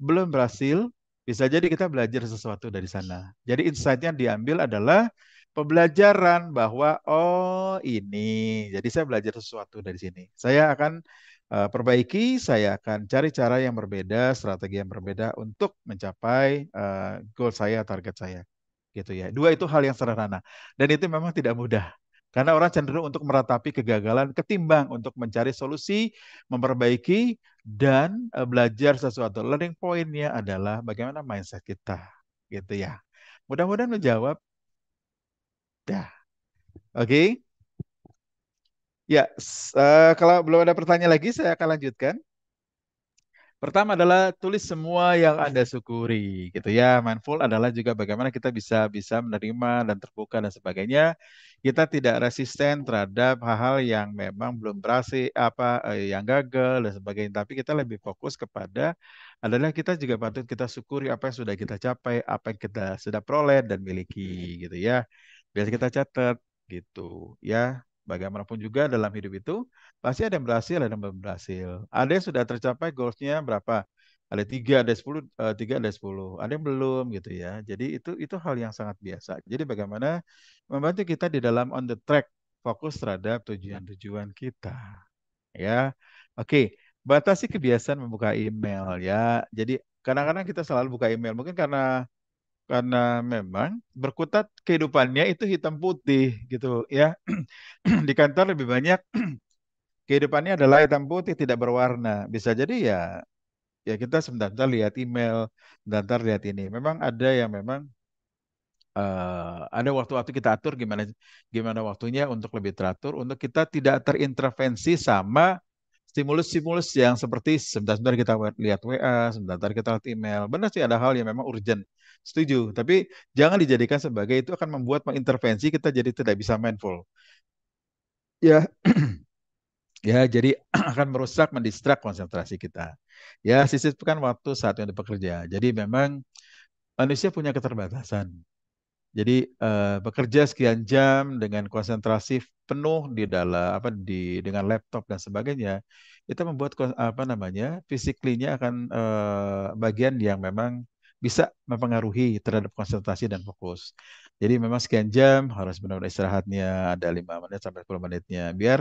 belum berhasil bisa jadi kita belajar sesuatu dari sana jadi insight-nya diambil adalah pembelajaran bahwa oh ini jadi saya belajar sesuatu dari sini saya akan Eh, perbaiki, saya akan cari cara yang berbeda, strategi yang berbeda untuk mencapai uh, goal saya, target saya. Gitu ya. Dua itu hal yang sederhana dan itu memang tidak mudah. Karena orang cenderung untuk meratapi kegagalan ketimbang untuk mencari solusi, memperbaiki dan uh, belajar sesuatu. Learning point-nya adalah bagaimana mindset kita, gitu ya. Mudah-mudahan menjawab. Dah. Oke. Okay? Ya, uh, kalau belum ada pertanyaan lagi, saya akan lanjutkan. Pertama adalah tulis semua yang Anda syukuri, gitu ya. Mindful adalah juga bagaimana kita bisa bisa menerima dan terbuka dan sebagainya. Kita tidak resisten terhadap hal-hal yang memang belum berhasil, apa eh, yang gagal dan sebagainya. Tapi kita lebih fokus kepada adalah kita juga patut kita syukuri apa yang sudah kita capai, apa yang kita sudah peroleh dan miliki, gitu ya. Biasa kita catat gitu ya Bagaimanapun juga dalam hidup itu pasti ada yang berhasil, ada yang belum berhasil. Ada yang sudah tercapai goalsnya berapa? Ada tiga, ada sepuluh, eh, tiga ada sepuluh, ada yang belum gitu ya. Jadi itu itu hal yang sangat biasa. Jadi bagaimana membantu kita di dalam on the track fokus terhadap tujuan-tujuan kita. Ya, oke. Okay. Batasi kebiasaan membuka email ya. Jadi kadang-kadang kita selalu buka email. Mungkin karena karena memang berkutat kehidupannya itu hitam putih gitu ya di kantor lebih banyak kehidupannya adalah hitam putih tidak berwarna bisa jadi ya ya kita sebentar lihat email sebentar lihat ini memang ada yang memang uh, ada waktu-waktu kita atur gimana gimana waktunya untuk lebih teratur untuk kita tidak terintervensi sama stimulus-stimulus yang seperti sebentar-sebentar kita lihat WA, sebentar kita lihat email. Benar sih ada hal yang memang urgent. Setuju, tapi jangan dijadikan sebagai itu akan membuat mengintervensi kita jadi tidak bisa mindful. Ya, ya jadi akan merusak, mendistrak konsentrasi kita. Ya, sisipkan waktu saat yang bekerja. Jadi memang manusia punya keterbatasan. Jadi uh, bekerja sekian jam dengan konsentrasi penuh di dalam apa di dengan laptop dan sebagainya, itu membuat apa namanya fisiklinya akan uh, bagian yang memang bisa mempengaruhi terhadap konsentrasi dan fokus. Jadi memang sekian jam harus benar-benar istirahatnya ada lima menit sampai 10 menitnya biar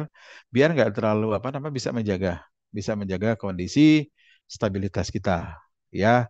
biar nggak terlalu apa namanya bisa menjaga bisa menjaga kondisi stabilitas kita ya.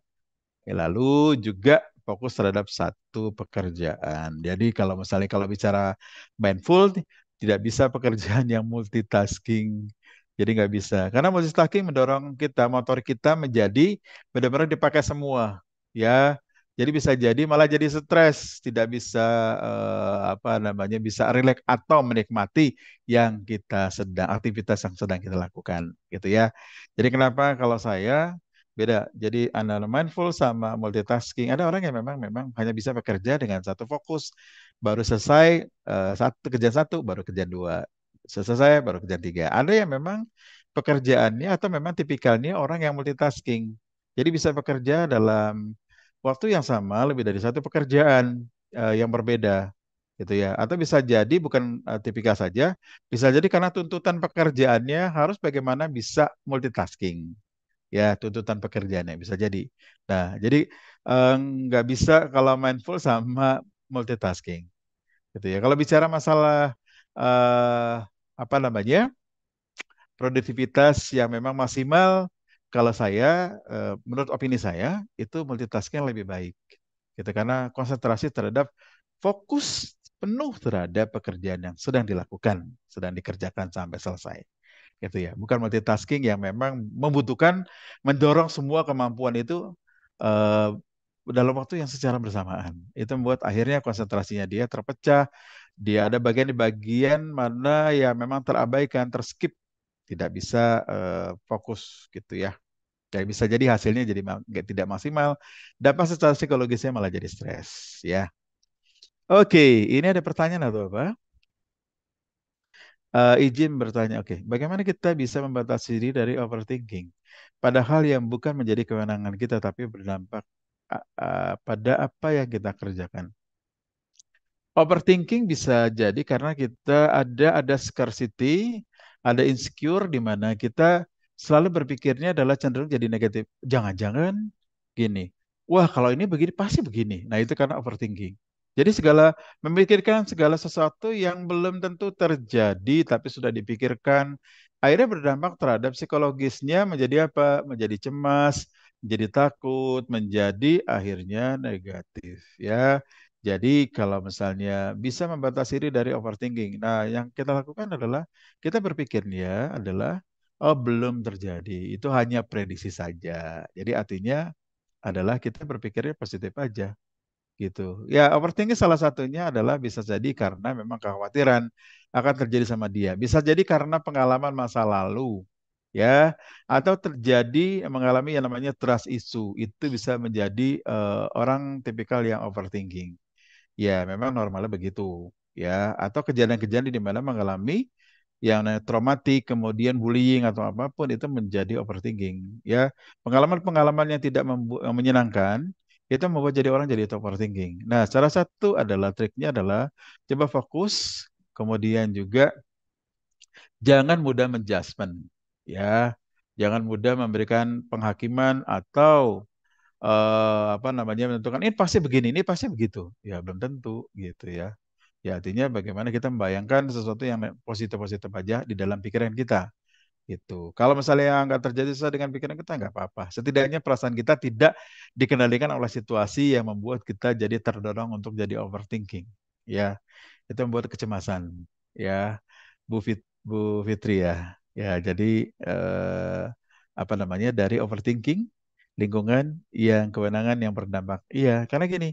Lalu juga fokus terhadap satu pekerjaan. Jadi kalau misalnya kalau bicara mindful tidak bisa pekerjaan yang multitasking jadi nggak bisa. Karena multitasking mendorong kita, motor kita menjadi benar-benar dipakai semua ya jadi bisa jadi malah jadi stres tidak bisa eh, apa namanya bisa rileks atau menikmati yang kita sedang aktivitas yang sedang kita lakukan gitu ya jadi kenapa kalau saya beda jadi anda mindful sama multitasking ada orang yang memang memang hanya bisa bekerja dengan satu fokus baru selesai eh, satu kerja satu baru kerja dua selesai baru kerja tiga ada yang memang pekerjaannya atau memang tipikalnya orang yang multitasking jadi bisa bekerja dalam waktu yang sama lebih dari satu pekerjaan uh, yang berbeda gitu ya atau bisa jadi bukan uh, tipikal saja bisa jadi karena tuntutan pekerjaannya harus bagaimana bisa multitasking ya tuntutan pekerjaannya bisa jadi nah jadi eh, nggak uh, bisa kalau mindful sama multitasking gitu ya kalau bicara masalah eh, apa namanya produktivitas yang memang maksimal kalau saya eh, menurut opini saya itu multitasking lebih baik gitu karena konsentrasi terhadap fokus penuh terhadap pekerjaan yang sedang dilakukan sedang dikerjakan sampai selesai gitu ya bukan multitasking yang memang membutuhkan mendorong semua kemampuan itu uh, dalam waktu yang secara bersamaan itu membuat akhirnya konsentrasinya dia terpecah dia ada bagian di bagian mana ya memang terabaikan terskip tidak bisa uh, fokus gitu ya. Jadi bisa jadi hasilnya jadi ma tidak maksimal, dampak secara psikologisnya malah jadi stres ya. Oke, ini ada pertanyaan atau apa? Uh, izin bertanya, oke, okay, bagaimana kita bisa membatasi diri dari overthinking? Padahal yang bukan menjadi kewenangan kita, tapi berdampak uh, pada apa yang kita kerjakan. Overthinking bisa jadi karena kita ada ada scarcity ada insecure di mana kita selalu berpikirnya adalah cenderung jadi negatif. Jangan-jangan gini. Wah, kalau ini begini pasti begini. Nah, itu karena overthinking. Jadi segala memikirkan segala sesuatu yang belum tentu terjadi tapi sudah dipikirkan akhirnya berdampak terhadap psikologisnya menjadi apa? Menjadi cemas, menjadi takut, menjadi akhirnya negatif ya. Jadi kalau misalnya bisa membatasi diri dari overthinking. Nah, yang kita lakukan adalah kita berpikirnya adalah oh belum terjadi. Itu hanya prediksi saja. Jadi artinya adalah kita berpikirnya positif aja. Gitu. Ya, overthinking salah satunya adalah bisa jadi karena memang kekhawatiran akan terjadi sama dia. Bisa jadi karena pengalaman masa lalu ya atau terjadi mengalami yang namanya trust issue itu bisa menjadi uh, orang tipikal yang overthinking ya memang normalnya begitu ya atau kejadian-kejadian di mana mengalami yang traumatik kemudian bullying atau apapun itu menjadi overthinking ya pengalaman-pengalaman yang tidak eh, menyenangkan itu membuat jadi orang jadi overthinking. Nah, salah satu adalah triknya adalah coba fokus, kemudian juga jangan mudah menjudgment, ya, jangan mudah memberikan penghakiman atau uh, apa namanya menentukan ini pasti begini, ini pasti begitu. Ya belum tentu gitu ya. Ya artinya bagaimana kita membayangkan sesuatu yang positif-positif aja di dalam pikiran kita. itu Kalau misalnya yang nggak terjadi sesuai dengan pikiran kita nggak apa-apa. Setidaknya perasaan kita tidak dikendalikan oleh situasi yang membuat kita jadi terdorong untuk jadi overthinking. Ya, itu membuat kecemasan. Ya, Bu, Fit, Bu Fitri ya. Ya, jadi eh, apa namanya dari overthinking lingkungan yang kewenangan yang berdampak. Iya, karena gini,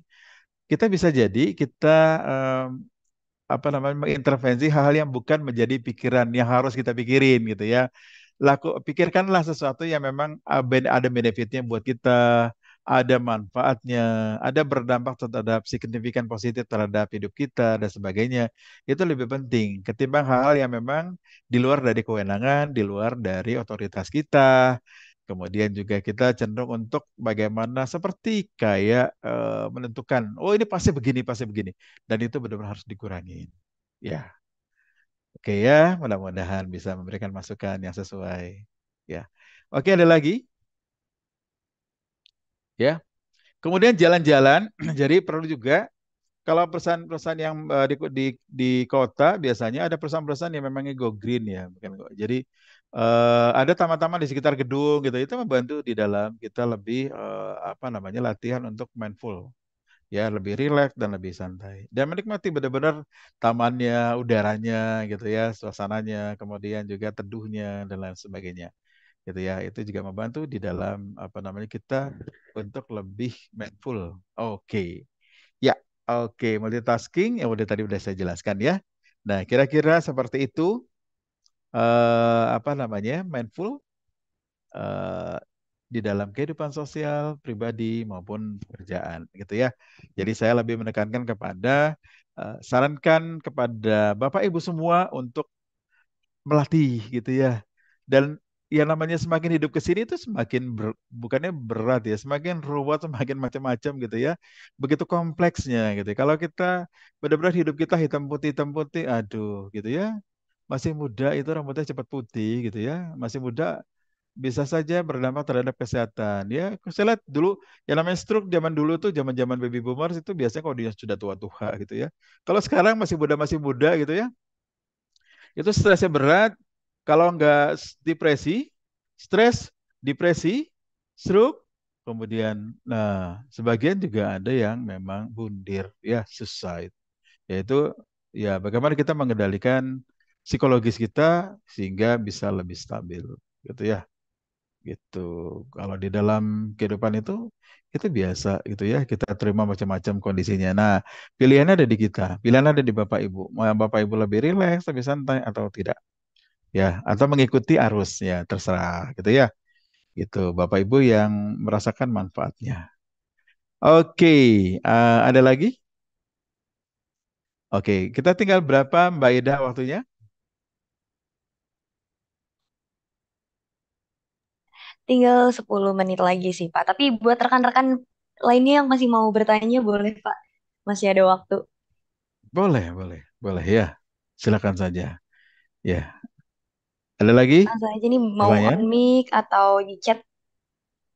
kita bisa jadi kita um, apa namanya mengintervensi hal-hal yang bukan menjadi pikiran yang harus kita pikirin gitu ya. Laku pikirkanlah sesuatu yang memang ada benefitnya buat kita, ada manfaatnya, ada berdampak terhadap signifikan positif terhadap hidup kita dan sebagainya. Itu lebih penting ketimbang hal-hal yang memang di luar dari kewenangan, di luar dari otoritas kita, Kemudian juga kita cenderung untuk bagaimana seperti kayak e, menentukan, oh ini pasti begini, pasti begini. Dan itu benar-benar harus dikurangi. Ya. Oke ya, mudah-mudahan bisa memberikan masukan yang sesuai. Ya. Oke, ada lagi? Ya. Kemudian jalan-jalan, jadi perlu juga kalau perusahaan-perusahaan yang eh, di, di di kota biasanya ada perusahaan-perusahaan yang memang go green ya, Jadi uh, ada taman-taman di sekitar gedung gitu itu membantu di dalam kita lebih uh, apa namanya latihan untuk mindful ya lebih rileks dan lebih santai dan menikmati benar-benar tamannya udaranya gitu ya suasananya kemudian juga teduhnya dan lain sebagainya gitu ya itu juga membantu di dalam apa namanya kita untuk lebih mindful oke okay. ya oke okay. multitasking yang udah tadi udah saya jelaskan ya nah kira-kira seperti itu eh, apa namanya mindful eh, di dalam kehidupan sosial pribadi maupun pekerjaan gitu ya. Jadi saya lebih menekankan kepada eh, sarankan kepada bapak ibu semua untuk melatih gitu ya. Dan yang namanya semakin hidup ke sini itu semakin ber, bukannya berat ya, semakin ruwet, semakin macam-macam gitu ya. Begitu kompleksnya gitu. Ya. Kalau kita benar-benar hidup kita hitam putih hitam putih, aduh gitu ya masih muda itu rambutnya cepat putih gitu ya masih muda bisa saja berdampak terhadap kesehatan ya saya lihat dulu yang namanya stroke zaman dulu tuh zaman zaman baby boomers itu biasanya kalau dia sudah tua tua gitu ya kalau sekarang masih muda masih muda gitu ya itu stresnya berat kalau nggak depresi stres depresi stroke kemudian nah sebagian juga ada yang memang bundir ya suicide yaitu ya bagaimana kita mengendalikan psikologis kita sehingga bisa lebih stabil gitu ya gitu kalau di dalam kehidupan itu itu biasa gitu ya kita terima macam-macam kondisinya nah pilihannya ada di kita pilihan ada di bapak ibu mau bapak ibu lebih rileks lebih santai atau tidak ya atau mengikuti arus ya terserah gitu ya gitu bapak ibu yang merasakan manfaatnya oke uh, ada lagi oke kita tinggal berapa mbak Ida waktunya Tinggal 10 menit lagi sih, Pak. Tapi buat rekan-rekan lainnya yang masih mau bertanya, boleh, Pak. Masih ada waktu. Boleh, boleh. Boleh, ya. Silakan saja. Ya. Ada lagi? Langsung aja nih, mau Apanya? on mic atau di chat.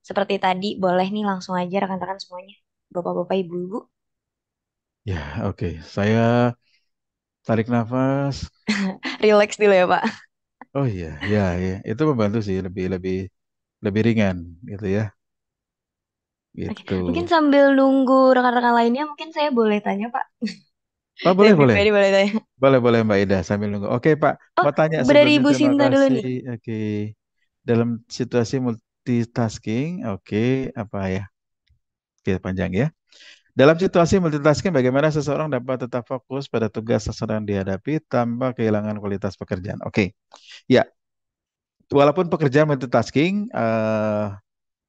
Seperti tadi, boleh nih langsung aja rekan-rekan semuanya. Bapak-bapak, ibu-ibu. Ya, oke. Okay. Saya tarik nafas. Relax dulu ya, Pak. Oh iya, ya, ya. Itu membantu sih lebih lebih lebih ringan gitu ya. Oke, gitu. mungkin sambil nunggu rekan-rekan lainnya, mungkin saya boleh tanya, Pak. Pak boleh boleh. boleh tanya. Boleh boleh Mbak Ida sambil nunggu. Oke Pak, Oh, mau tanya dari sebelum Ibu Sinta dulu nih. Oke. Dalam situasi multitasking, oke apa ya? Oke panjang ya. Dalam situasi multitasking, bagaimana seseorang dapat tetap fokus pada tugas yang dihadapi tanpa kehilangan kualitas pekerjaan? Oke, ya walaupun pekerjaan multitasking uh,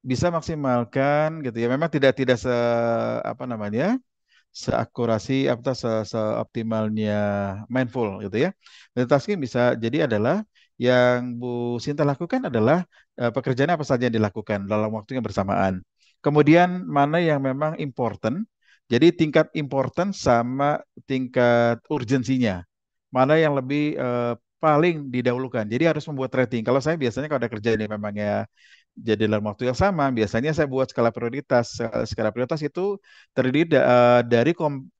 bisa maksimalkan gitu ya. Memang tidak tidak se apa namanya? seakurasi atau se seoptimalnya mindful gitu ya. Multitasking bisa jadi adalah yang Bu Sinta lakukan adalah uh, pekerjaan apa saja yang dilakukan dalam waktu yang bersamaan. Kemudian mana yang memang important. Jadi tingkat important sama tingkat urgensinya. Mana yang lebih uh, paling didahulukan. Jadi harus membuat rating. Kalau saya biasanya kalau ada kerja ini memang ya jadi dalam waktu yang sama, biasanya saya buat skala prioritas. Skala prioritas itu terdiri da eh, dari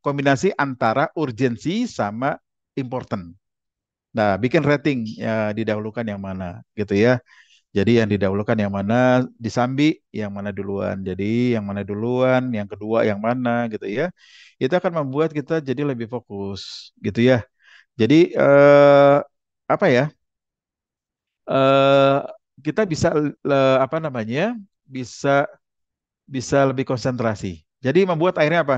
kombinasi antara urgensi sama important. Nah, bikin rating ya, didahulukan yang mana gitu ya. Jadi yang didahulukan yang mana disambi yang mana duluan. Jadi yang mana duluan, yang kedua yang mana gitu ya. Itu akan membuat kita jadi lebih fokus gitu ya. Jadi eh, apa ya? Uh, kita bisa le, apa namanya? bisa bisa lebih konsentrasi. Jadi membuat akhirnya apa?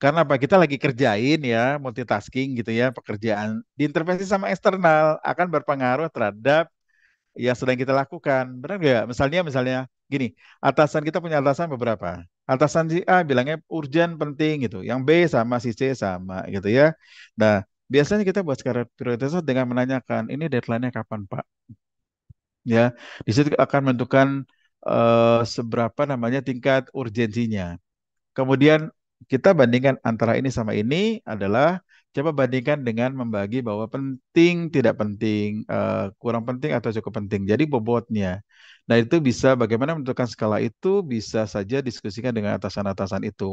Karena apa? Kita lagi kerjain ya, multitasking gitu ya, pekerjaan diintervensi sama eksternal akan berpengaruh terhadap yang sedang kita lakukan. Benar nggak? Misalnya misalnya gini, atasan kita punya atasan beberapa. Atasan si A bilangnya urgent penting gitu, yang B sama si C sama gitu ya. Nah, biasanya kita buat skala prioritas dengan menanyakan ini deadline-nya kapan Pak ya di situ akan menentukan uh, seberapa namanya tingkat urgensinya kemudian kita bandingkan antara ini sama ini adalah coba bandingkan dengan membagi bahwa penting tidak penting uh, kurang penting atau cukup penting jadi bobotnya nah itu bisa bagaimana menentukan skala itu bisa saja diskusikan dengan atasan-atasan itu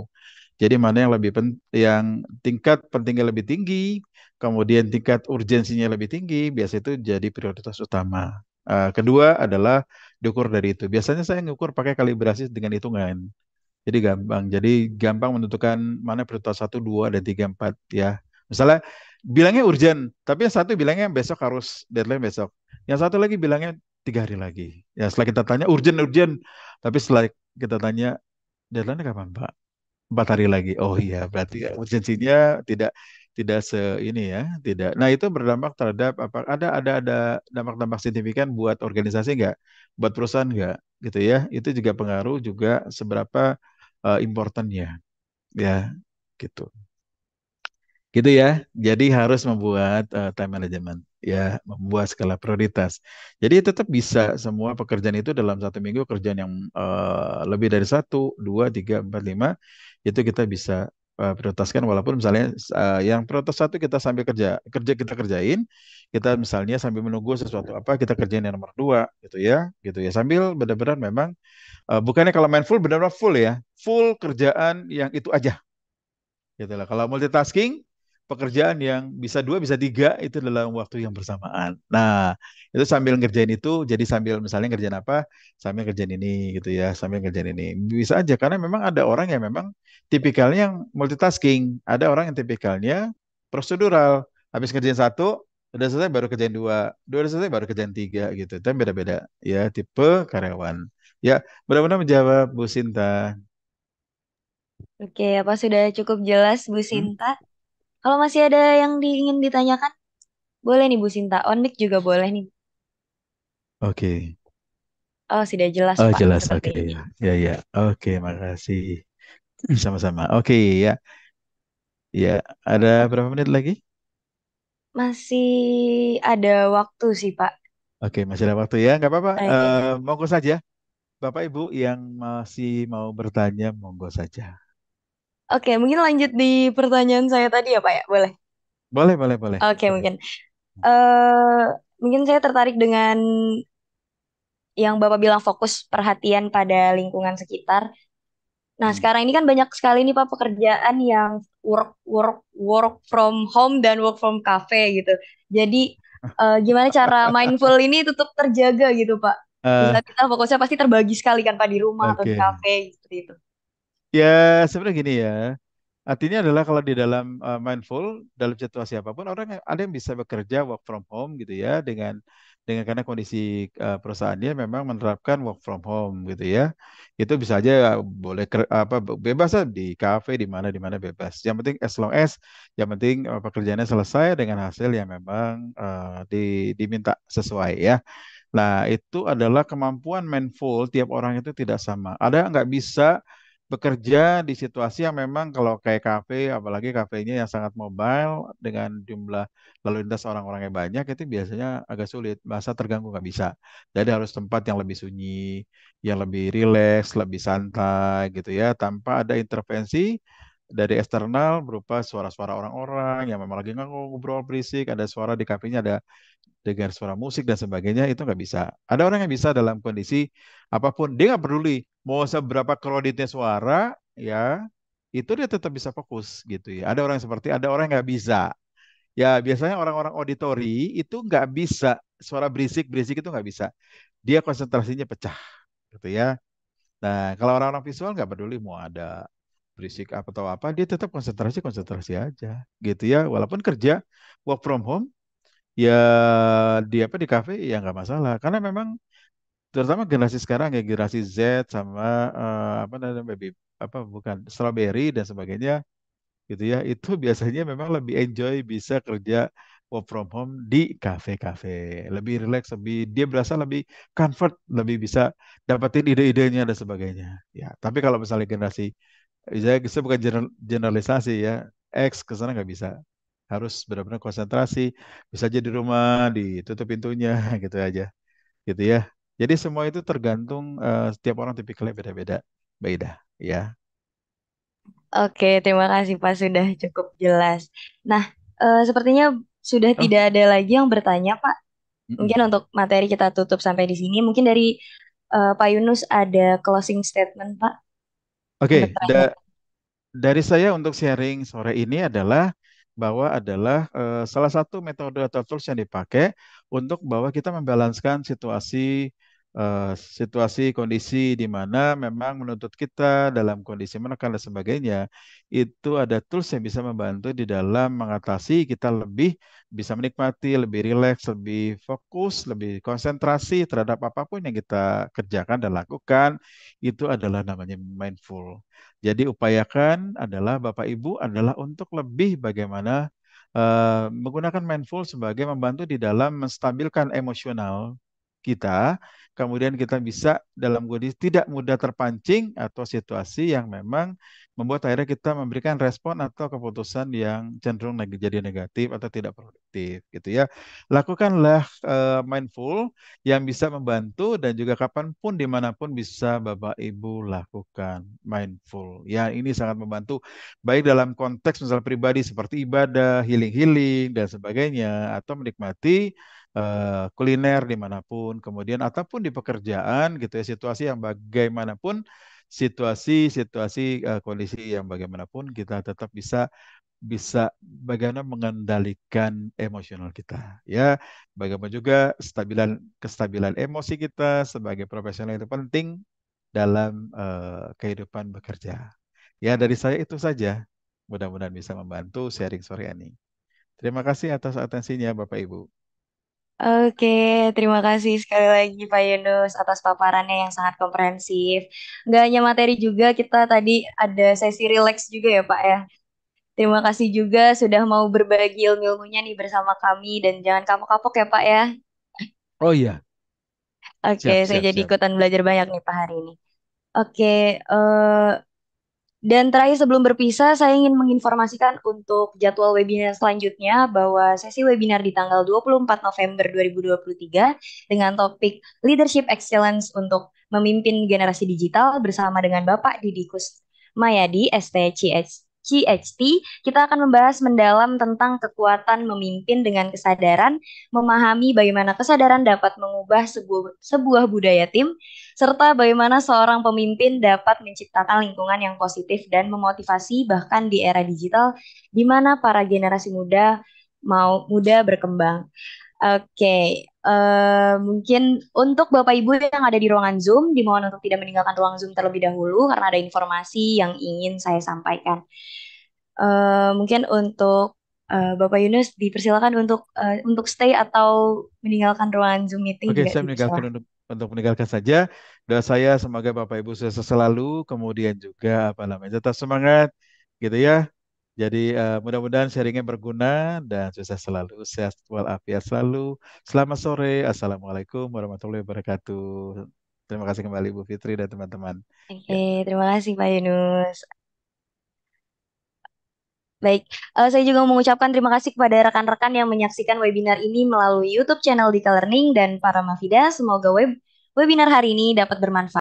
jadi mana yang lebih pen, yang tingkat pentingnya lebih tinggi, kemudian hmm. tingkat urgensinya lebih tinggi, biasa itu jadi prioritas utama. Uh, kedua adalah diukur dari itu. Biasanya saya ngukur pakai kalibrasi dengan hitungan. Jadi gampang. Jadi gampang menentukan mana prioritas satu, dua, dan tiga, empat, ya. Misalnya bilangnya urgent, tapi yang satu bilangnya besok harus deadline besok. Yang satu lagi bilangnya tiga hari lagi. Ya setelah kita tanya urgent urgent, tapi setelah kita tanya deadline kapan Pak? empat hari lagi oh iya berarti iya. urgensinya tidak tidak se ini ya tidak nah itu berdampak terhadap apa ada ada ada dampak-dampak signifikan buat organisasi nggak buat perusahaan nggak gitu ya itu juga pengaruh juga seberapa uh, importannya ya gitu gitu ya jadi harus membuat uh, time management ya membuat skala prioritas jadi tetap bisa semua pekerjaan itu dalam satu minggu kerjaan yang uh, lebih dari satu dua tiga empat lima itu kita bisa uh, prioritaskan walaupun misalnya uh, yang prioritas satu kita sambil kerja kerja kita kerjain kita misalnya sambil menunggu sesuatu apa kita kerjain yang nomor dua gitu ya gitu ya sambil benar-benar memang uh, bukannya kalau main full benar-benar full ya full kerjaan yang itu aja gitu lah kalau multitasking pekerjaan yang bisa dua bisa tiga itu dalam waktu yang bersamaan. Nah itu sambil ngerjain itu jadi sambil misalnya ngerjain apa sambil ngerjain ini gitu ya sambil ngerjain ini bisa aja karena memang ada orang yang memang tipikalnya yang multitasking ada orang yang tipikalnya prosedural habis kerjain satu udah selesai baru kerjain dua dua udah selesai baru kerjain tiga gitu tapi beda-beda ya tipe karyawan ya benar benar menjawab Bu Sinta Oke, apa sudah cukup jelas Bu hmm. Sinta? Kalau masih ada yang di, ingin ditanyakan, boleh nih Bu Sinta. Onik juga boleh nih. Oke. Oh, sudah jelas Oh, Pak. jelas. Oke. Okay. Ya, ya. ya. Oke, makasih. Sama-sama. Oke, ya. Ya, ada berapa menit lagi? Masih ada waktu sih Pak. Oke, masih ada waktu ya. Nggak apa-apa. Eh, Eh, monggo saja. Bapak Ibu yang masih mau bertanya, monggo saja. Oke, mungkin lanjut di pertanyaan saya tadi ya, Pak ya? Boleh? Boleh, boleh, boleh. Oke, mungkin. eh mungkin saya tertarik dengan yang Bapak bilang fokus perhatian pada lingkungan sekitar. Nah, hmm. sekarang ini kan banyak sekali nih Pak pekerjaan yang work work work from home dan work from cafe gitu. Jadi uh, gimana cara mindful ini tetap terjaga gitu Pak? uh, kita fokusnya pasti terbagi sekali kan Pak di rumah okay. atau di cafe seperti itu. Ya sebenarnya gini ya. Artinya adalah kalau di dalam uh, mindful dalam situasi apapun orang ada yang bisa bekerja work from home gitu ya dengan dengan karena kondisi uh, perusahaannya memang menerapkan work from home gitu ya. Itu bisa aja uh, boleh ker, apa bebas lah, di kafe di mana di mana bebas. Yang penting as long as yang penting uh, pekerjaannya selesai dengan hasil yang memang uh, di, diminta sesuai ya. Nah, itu adalah kemampuan mindful tiap orang itu tidak sama. Ada nggak bisa bekerja di situasi yang memang kalau kayak kafe, apalagi kafenya yang sangat mobile dengan jumlah lalu lintas orang-orang yang banyak itu biasanya agak sulit, bahasa terganggu nggak bisa. Jadi harus tempat yang lebih sunyi, yang lebih rileks, lebih santai gitu ya, tanpa ada intervensi dari eksternal berupa suara-suara orang-orang yang memang lagi ngobrol berisik, ada suara di kafenya, ada dengar suara musik dan sebagainya itu nggak bisa. Ada orang yang bisa dalam kondisi apapun dia nggak peduli mau seberapa kreditnya suara ya itu dia tetap bisa fokus gitu ya. Ada orang yang seperti ada orang yang nggak bisa. Ya biasanya orang-orang auditori itu nggak bisa suara berisik berisik itu nggak bisa. Dia konsentrasinya pecah gitu ya. Nah kalau orang-orang visual nggak peduli mau ada berisik apa atau apa dia tetap konsentrasi konsentrasi aja gitu ya walaupun kerja work from home ya di apa di kafe ya nggak masalah karena memang terutama generasi sekarang ya generasi Z sama uh, apa namanya baby apa bukan strawberry dan sebagainya gitu ya itu biasanya memang lebih enjoy bisa kerja work from home di kafe-kafe lebih relax lebih dia berasa lebih comfort lebih bisa dapetin ide-idenya dan sebagainya ya tapi kalau misalnya generasi saya, saya bukan generalisasi ya X ke sana nggak bisa harus benar-benar konsentrasi bisa aja di rumah ditutup pintunya gitu aja gitu ya jadi semua itu tergantung uh, setiap orang tipikalnya beda-beda beda ya Oke, terima kasih Pak sudah cukup jelas. Nah, uh, sepertinya sudah oh. tidak ada lagi yang bertanya, Pak. Mm-mm. Mungkin untuk materi kita tutup sampai di sini. Mungkin dari uh, Pak Yunus ada closing statement, Pak. Oke, da dari saya untuk sharing sore ini adalah bahwa adalah uh, salah satu metode atau tools yang dipakai untuk bahwa kita membalanskan situasi uh, situasi kondisi di mana memang menuntut kita dalam kondisi menekan dan sebagainya, itu ada tools yang bisa membantu di dalam mengatasi kita lebih bisa menikmati, lebih rileks, lebih fokus, lebih konsentrasi terhadap apapun yang kita kerjakan dan lakukan, itu adalah namanya mindful. Jadi upayakan adalah Bapak Ibu adalah untuk lebih bagaimana uh, menggunakan mindful sebagai membantu di dalam menstabilkan emosional kita kemudian kita bisa dalam kondisi tidak mudah terpancing atau situasi yang memang membuat akhirnya kita memberikan respon atau keputusan yang cenderung neg jadi negatif atau tidak produktif gitu ya. Lakukanlah uh, mindful yang bisa membantu dan juga kapanpun dimanapun bisa Bapak Ibu lakukan mindful. Ya ini sangat membantu baik dalam konteks misalnya pribadi seperti ibadah, healing-healing dan sebagainya atau menikmati uh, kuliner dimanapun, kemudian ataupun di pekerjaan gitu ya situasi yang bagaimanapun, situasi-situasi uh, eh, kondisi yang bagaimanapun kita tetap bisa bisa bagaimana mengendalikan emosional kita ya bagaimana juga stabilan kestabilan emosi kita sebagai profesional itu penting dalam uh, kehidupan bekerja ya dari saya itu saja mudah-mudahan bisa membantu sharing sore ini terima kasih atas atensinya Bapak Ibu Oke, terima kasih sekali lagi Pak Yunus atas paparannya yang sangat komprehensif. Nggak hanya materi juga, kita tadi ada sesi relax juga ya Pak ya. Terima kasih juga sudah mau berbagi ilmu-ilmunya nih bersama kami dan jangan kapok-kapok ya Pak ya. Oh iya, Oke, siap, saya siap, jadi siap. ikutan belajar banyak nih Pak hari ini. Oke, eh dan terakhir sebelum berpisah, saya ingin menginformasikan untuk jadwal webinar selanjutnya bahwa sesi webinar di tanggal 24 November 2023 dengan topik Leadership Excellence untuk memimpin generasi digital bersama dengan Bapak Didikus Mayadi, STCHD. GHT, kita akan membahas mendalam tentang kekuatan memimpin dengan kesadaran, memahami bagaimana kesadaran dapat mengubah sebuah, sebuah budaya tim, serta bagaimana seorang pemimpin dapat menciptakan lingkungan yang positif dan memotivasi bahkan di era digital di mana para generasi muda mau muda berkembang. Oke, uh, mungkin untuk Bapak Ibu yang ada di ruangan Zoom, dimohon untuk tidak meninggalkan ruang Zoom terlebih dahulu karena ada informasi yang ingin saya sampaikan. Uh, mungkin untuk uh, Bapak Yunus dipersilakan untuk uh, untuk stay atau meninggalkan ruangan Zoom meeting. Oke, saya meninggalkan untuk, untuk meninggalkan saja. Doa saya semoga Bapak Ibu sukses selalu, kemudian juga apa namanya tetap semangat, gitu ya. Jadi uh, mudah-mudahan sharingnya berguna dan sukses selalu, sehat walafiat selalu. Selamat sore, assalamualaikum warahmatullahi wabarakatuh. Terima kasih kembali Bu Fitri dan teman-teman. Oke, okay, ya. terima kasih Pak Yunus. Baik, uh, saya juga mengucapkan terima kasih kepada rekan-rekan yang menyaksikan webinar ini melalui YouTube channel Dika Learning dan para Mafida. Semoga web webinar hari ini dapat bermanfaat.